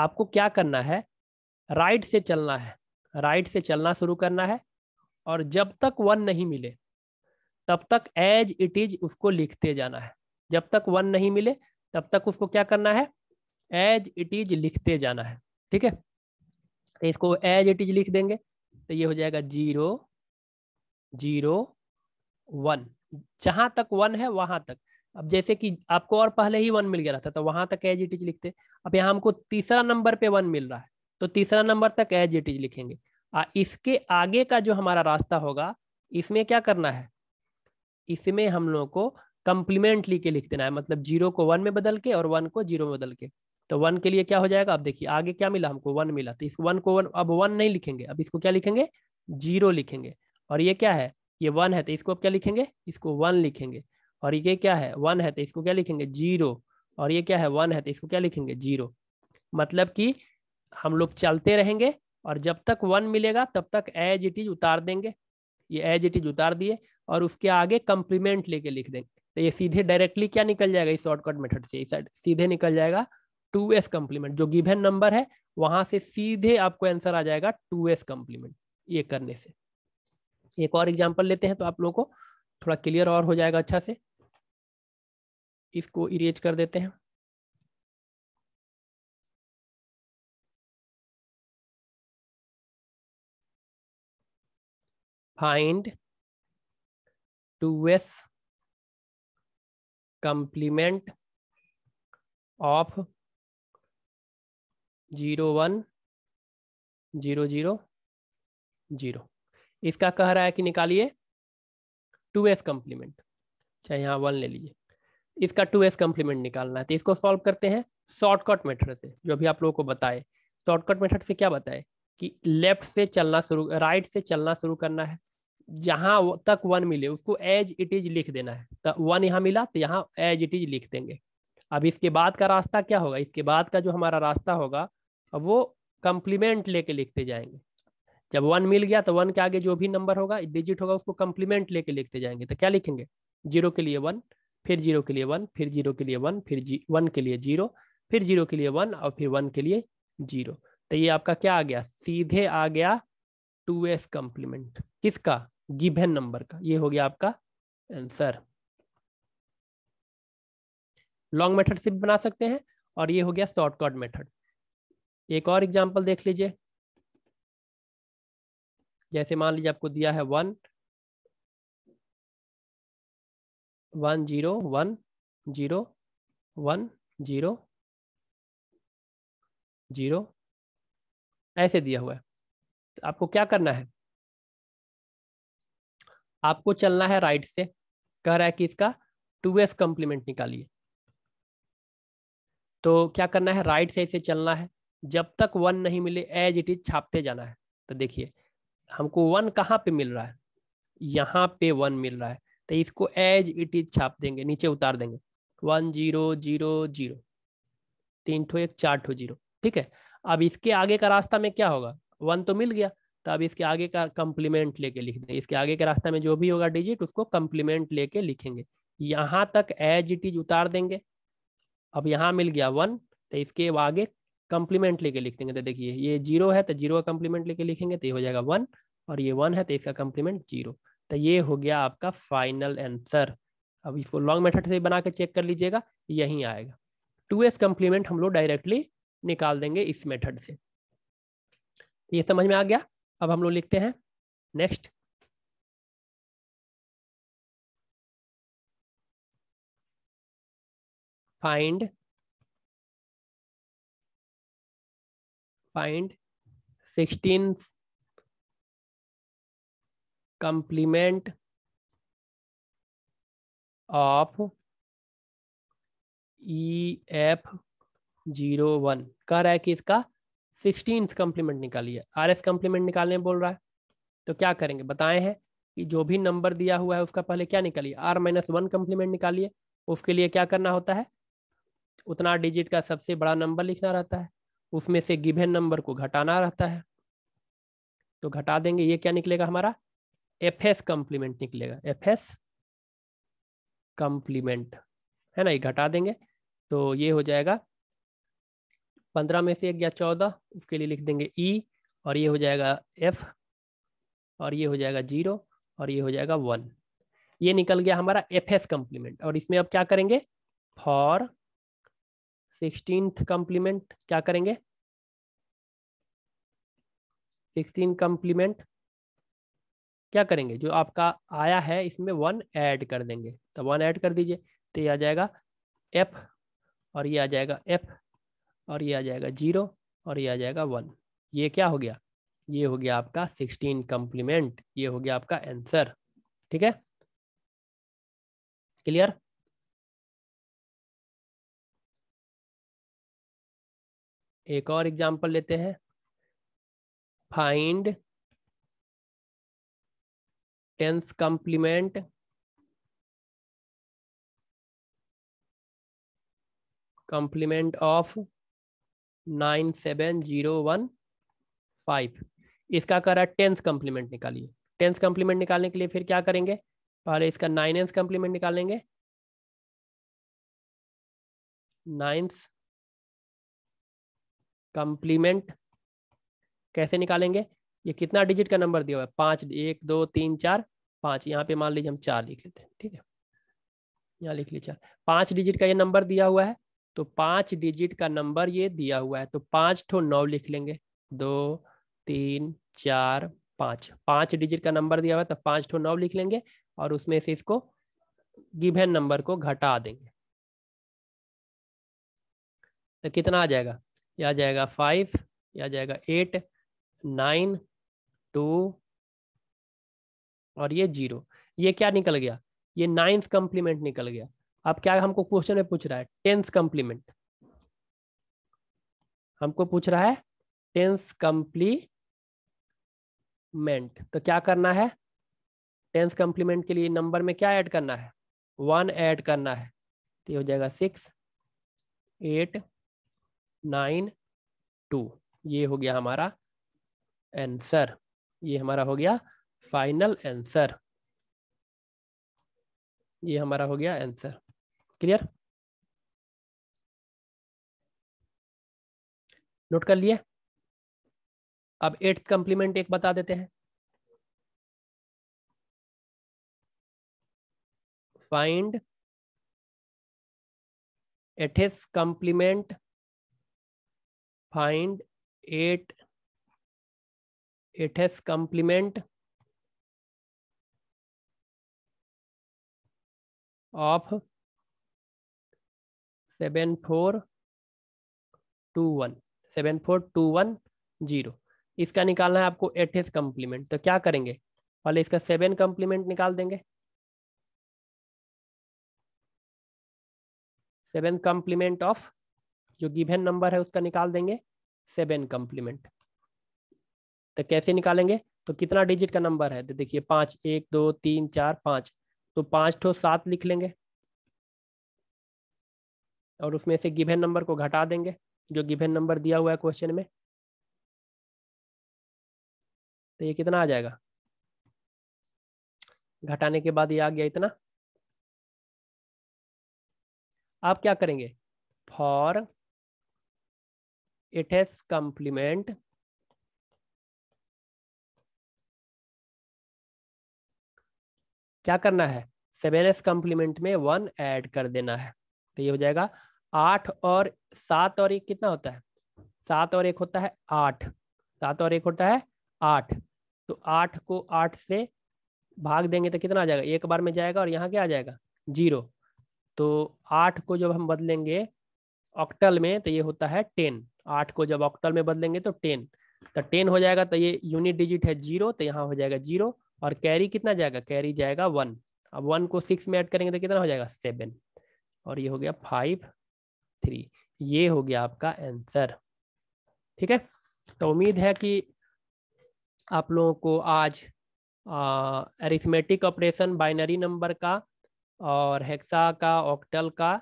आपको क्या करना है राइट से चलना है राइट से चलना शुरू करना है और जब तक वन नहीं मिले तब तक एज इट इज उसको लिखते जाना है जब तक वन नहीं मिले तब तक उसको क्या करना है एज इट इज लिखते जाना है ठीक है तो इसको एज इट इज लिख देंगे तो ये हो जाएगा जीरो जीरो वन जहां तक वन है वहां तक अब जैसे कि आपको और पहले ही वन मिल गया था तो वहां तक एज इट इज लिखते अब यहाँ हमको तीसरा नंबर पे वन मिल रहा है तो तीसरा नंबर तक एज इट इज लिखेंगे आ, इसके आगे का जो हमारा रास्ता होगा इसमें क्या करना है इसमें हम लोगों को कंप्लीमेंट लिख के लिख देना है मतलब जीरो को वन में बदल के और वन को जीरो में बदल के तो वन के लिए क्या हो जाएगा अब देखिए आगे क्या मिला हमको वन मिला तो इस वन को वन अब वन नहीं लिखेंगे अब इसको क्या लिखेंगे जीरो लिखेंगे और ये क्या है ये वन है तो इसको आप क्या लिखेंगे इसको वन लिखेंगे और ये क्या है वन है तो इसको क्या लिखेंगे जीरो और ये क्या है वन है तो इसको क्या लिखेंगे जीरो मतलब कि हम लोग चलते रहेंगे और जब तक वन मिलेगा तब तक एज इट इज उतार देंगे ये एज इट इज उतार दिए और उसके आगे कंप्लीमेंट लेके लिख देंगे तो ये सीधे डायरेक्टली क्या निकल जाएगा इस शॉर्टकट मेथड से इस सीधे निकल जाएगा टू एस कम्प्लीमेंट जो गिवन नंबर है वहां से सीधे आपको आंसर आ जाएगा टू एस कंप्लीमेंट ये करने से एक और एग्जाम्पल लेते हैं तो आप लोगों को थोड़ा क्लियर और हो जाएगा अच्छा से इसको इरेज कर देते हैं find two's complement of zero one zero zero zero इसका कह रहा है कि निकालिए टू एस कम्प्लीमेंट चाहे यहाँ वन ले लीजिए इसका टू एस कम्प्लीमेंट निकालना है तो इसको सॉल्व करते हैं शॉर्टकट मेथड से जो अभी आप लोगों को बताए शॉर्टकट मेथड से क्या बताए कि लेफ्ट से चलना शुरू राइट से चलना शुरू करना है जहाँ तक वन मिले उसको एज इट इज लिख देना है तो वन यहाँ मिला तो यहाँ एज इट इज लिख देंगे अब इसके बाद का रास्ता क्या होगा इसके बाद का जो हमारा रास्ता होगा वो कम्प्लीमेंट लेके लिखते जाएंगे जब वन मिल गया तो वन के आगे जो भी नंबर होगा डिजिट होगा उसको कंप्लीमेंट लेके लिखते जाएंगे तो क्या लिखेंगे जीरो के लिए वन फिर जीरो के लिए वन फिर जीरो के लिए वन फिर वन के लिए जीरो फिर जीरो के लिए वन और फिर वन के लिए जीरो तो ये आपका क्या आ गया सीधे आ गया टू एस कम्प्लीमेंट किसका गिभन नंबर का ये हो गया आपका आंसर लॉन्ग मेथड से भी बना सकते हैं और ये हो गया शॉर्टकट मेथड एक और एग्जांपल देख लीजिए जैसे मान लीजिए आपको दिया है one one zero one zero one zero zero ऐसे दिया हुआ है तो आपको क्या करना है आपको चलना है राइट से कह रहा है कि इसका टू एस कम्प्लीमेंट निकालिए तो क्या करना है राइट से इसे चलना है जब तक वन नहीं मिले एज इट इज छापते जाना है तो देखिए हमको वन कहाँ पे मिल रहा है यहाँ पे वन मिल रहा है तो इसको एज इट इज छाप देंगे नीचे उतार देंगे वन जीरो जीरो जीरो तीन ठो एक चार ठो जीरो ठीक है अब इसके आगे का रास्ता में क्या होगा वन तो मिल गया तो अब इसके आगे का कंप्लीमेंट लेके लिख दें इसके आगे के रास्ता में जो भी होगा डिजिट उसको कंप्लीमेंट लेके लिखेंगे यहाँ तक एज इट इज उतार देंगे अब यहाँ मिल गया वन तो इसके आगे कंप्लीमेंट लेके लिख देंगे तो देखिए ये जीरो है तो जीरो का कंप्लीमेंट लेके लिखेंगे तो ये हो जाएगा वन और ये वन है तो इसका कंप्लीमेंट जीरो तो ये हो गया आपका फाइनल आंसर अब इसको लॉन्ग मेथड से बना के चेक कर लीजिएगा यही आएगा टू एस कंप्लीमेंट हम लोग डायरेक्टली निकाल देंगे इस मेथड से ये समझ में आ गया अब हम लोग लिखते हैं next find find 16th complement of E F zero one कह रहा है कि इसका सिक्सटीन कम्प्लीमेंट निकालिए आर एस कंप्लीमेंट निकालने बोल रहा है तो क्या करेंगे बताए हैं कि जो भी नंबर दिया हुआ है उसका पहले क्या निकालिए आर माइनस वन कंप्लीमेंट निकालिए उसके लिए क्या करना होता है उतना डिजिट का सबसे बड़ा नंबर लिखना रहता है उसमें से गिवन नंबर को घटाना रहता है तो घटा देंगे ये क्या निकलेगा हमारा एफ एस कम्प्लीमेंट निकलेगा एफ एस कंप्लीमेंट है ना ये घटा देंगे तो ये हो जाएगा पंद्रह में से एक या चौदह उसके लिए लिख देंगे ई e, और ये हो जाएगा एफ और ये हो जाएगा जीरो और ये हो जाएगा वन ये निकल गया हमारा एफ एस कम्प्लीमेंट और इसमें अब क्या करेंगे फॉर सिक्सटींथ कंप्लीमेंट क्या करेंगे सिक्सटीन कंप्लीमेंट क्या करेंगे जो आपका आया है इसमें वन ऐड कर देंगे तो वन ऐड कर दीजिए तो ये आ जाएगा एफ और ये आ जाएगा एफ और ये आ जाएगा जीरो और ये आ जाएगा वन ये क्या हो गया ये हो गया आपका सिक्सटीन कंप्लीमेंट ये हो गया आपका आंसर ठीक है क्लियर एक और एग्जाम्पल लेते हैं find ten's complement complement of nine seven zero one five इसका कर टेंस कंप्लीमेंट निकालिए टेंस कंप्लीमेंट निकालने के लिए फिर क्या करेंगे पहले इसका नाइन एंस कंप्लीमेंट निकालेंगे नाइन्स कंप्लीमेंट कैसे निकालेंगे ये कितना डिजिट का नंबर दिया हुआ है पांच एक दो तीन चार पांच यहाँ पे मान लीजिए हम चार लिख लेते हैं ठीक है यहाँ लिख लीजिए चार पांच डिजिट का ये नंबर दिया हुआ है तो पांच डिजिट का नंबर ये दिया हुआ है तो पांच ठो नौ लिख लेंगे दो तीन चार पाँच पांच डिजिट का नंबर दिया हुआ है तो पांच ठो नौ लिख लेंगे और उसमें से इसको गिवन नंबर को घटा देंगे तो कितना आ जाएगा या जाएगा फाइव या जाएगा एट नाइन टू और ये जीरो ये क्या निकल गया ये नाइन्थ कंप्लीमेंट निकल गया अब क्या हमको क्वेश्चन में पूछ रहा है टेंथ कंप्लीमेंट हमको पूछ रहा है टेंथ कंप्लीमेंट तो क्या करना है टेंथ कंप्लीमेंट के लिए नंबर में क्या ऐड करना है वन ऐड करना है तो ये हो जाएगा सिक्स एट नाइन टू ये हो गया हमारा आंसर ये हमारा हो गया फाइनल आंसर ये हमारा हो गया आंसर क्लियर नोट कर लिए अब एट्स कंप्लीमेंट एक बता देते हैं find eight's complement find 8 8s complement of one zero इसका निकालना है आपको एस कंप्लीमेंट तो क्या करेंगे पहले इसका सेवन कंप्लीमेंट निकाल देंगे सेवन कंप्लीमेंट ऑफ जो गिवेन नंबर है उसका निकाल देंगे सेवन कंप्लीमेंट तो कैसे निकालेंगे तो कितना डिजिट का नंबर है तो देखिए पांच एक दो तीन चार पांच तो पांच ठो सात लिख लेंगे और उसमें से गिवेन नंबर को घटा देंगे जो गिवेन नंबर दिया हुआ है क्वेश्चन में तो ये कितना आ जाएगा घटाने के बाद ये आ गया इतना आप क्या करेंगे फॉर it has complement क्या करना है सेवन एस कॉम्प्लीमेंट में वन ऐड कर देना है तो ये हो जाएगा आठ और सात और एक कितना होता है सात और एक होता है आठ सात और एक होता है आठ तो आठ को आठ से भाग देंगे तो कितना आ जाएगा एक बार में जाएगा और यहाँ क्या आ जाएगा जीरो तो आठ को जब हम बदलेंगे ऑक्टल में तो ये होता है टेन आठ को जब ऑक्टल में बदलेंगे तो टेन तो टेन हो जाएगा तो ये यूनिट डिजिट है जीरो तो यहाँ हो जाएगा जीरो और कैरी कितना जाएगा कैरी जाएगा वन अब वन को सिक्स में ऐड करेंगे तो कितना हो जाएगा सेवन और ये हो गया फाइव थ्री ये हो गया आपका आंसर ठीक है तो उम्मीद है कि आप लोगों को आज एरिथमेटिक ऑपरेशन बाइनरी नंबर का और हेक्सा का ऑक्टल का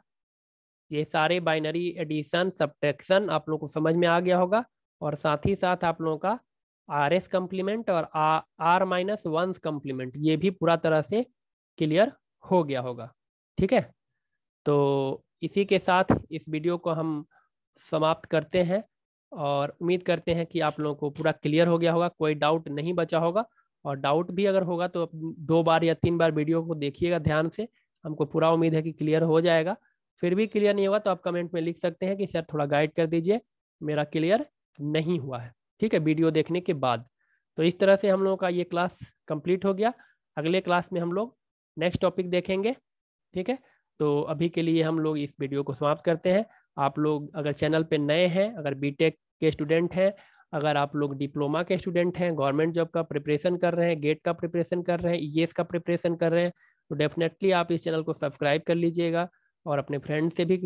ये सारे बाइनरी एडिशन सब्ट्रैक्शन आप लोगों को समझ में आ गया होगा और साथ ही साथ आप लोगों का आर एस कम्प्लीमेंट और आर माइनस वन कम्प्लीमेंट ये भी पूरा तरह से क्लियर हो गया होगा ठीक है तो इसी के साथ इस वीडियो को हम समाप्त करते हैं और उम्मीद करते हैं कि आप लोगों को पूरा क्लियर हो गया होगा कोई डाउट नहीं बचा होगा और डाउट भी अगर होगा तो दो बार या तीन बार वीडियो को देखिएगा ध्यान से हमको पूरा उम्मीद है कि क्लियर हो जाएगा फिर भी क्लियर नहीं होगा तो आप कमेंट में लिख सकते हैं कि सर थोड़ा गाइड कर दीजिए मेरा क्लियर नहीं हुआ है ठीक है वीडियो देखने के बाद तो इस तरह से हम लोगों का ये क्लास कंप्लीट हो गया अगले क्लास में हम लोग नेक्स्ट टॉपिक देखेंगे ठीक है तो अभी के लिए हम लोग इस वीडियो को समाप्त करते हैं आप लोग अगर चैनल पे नए हैं अगर बीटेक के स्टूडेंट हैं अगर आप लोग डिप्लोमा के स्टूडेंट हैं गवर्नमेंट जॉब का प्रिपरेशन कर रहे हैं गेट का प्रिपरेशन कर रहे हैं ई e का प्रिपरेशन कर रहे हैं तो डेफिनेटली आप इस चैनल को सब्सक्राइब कर लीजिएगा और अपने फ्रेंड से भी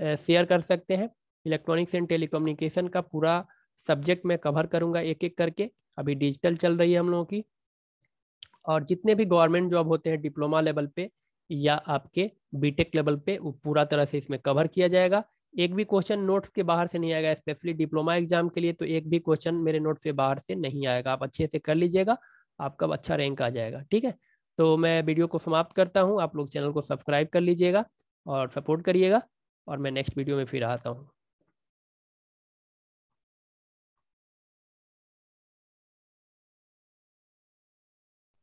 शेयर कर सकते हैं इलेक्ट्रॉनिक्स एंड टेलीकम्युनिकेशन का पूरा सब्जेक्ट मैं कवर करूंगा एक एक करके अभी डिजिटल चल रही है हम लोगों की और जितने भी गवर्नमेंट जॉब होते हैं डिप्लोमा लेवल पे या आपके बीटेक लेवल पे वो पूरा तरह से इसमें कवर किया जाएगा एक भी क्वेश्चन नोट्स के बाहर से नहीं आएगा स्पेशली डिप्लोमा एग्जाम के लिए तो एक भी क्वेश्चन मेरे नोट्स के बाहर से नहीं आएगा आप अच्छे से कर लीजिएगा आपका अच्छा रैंक आ जाएगा ठीक है तो मैं वीडियो को समाप्त करता हूँ आप लोग चैनल को सब्सक्राइब कर लीजिएगा और सपोर्ट करिएगा और मैं नेक्स्ट वीडियो में फिर आता हूँ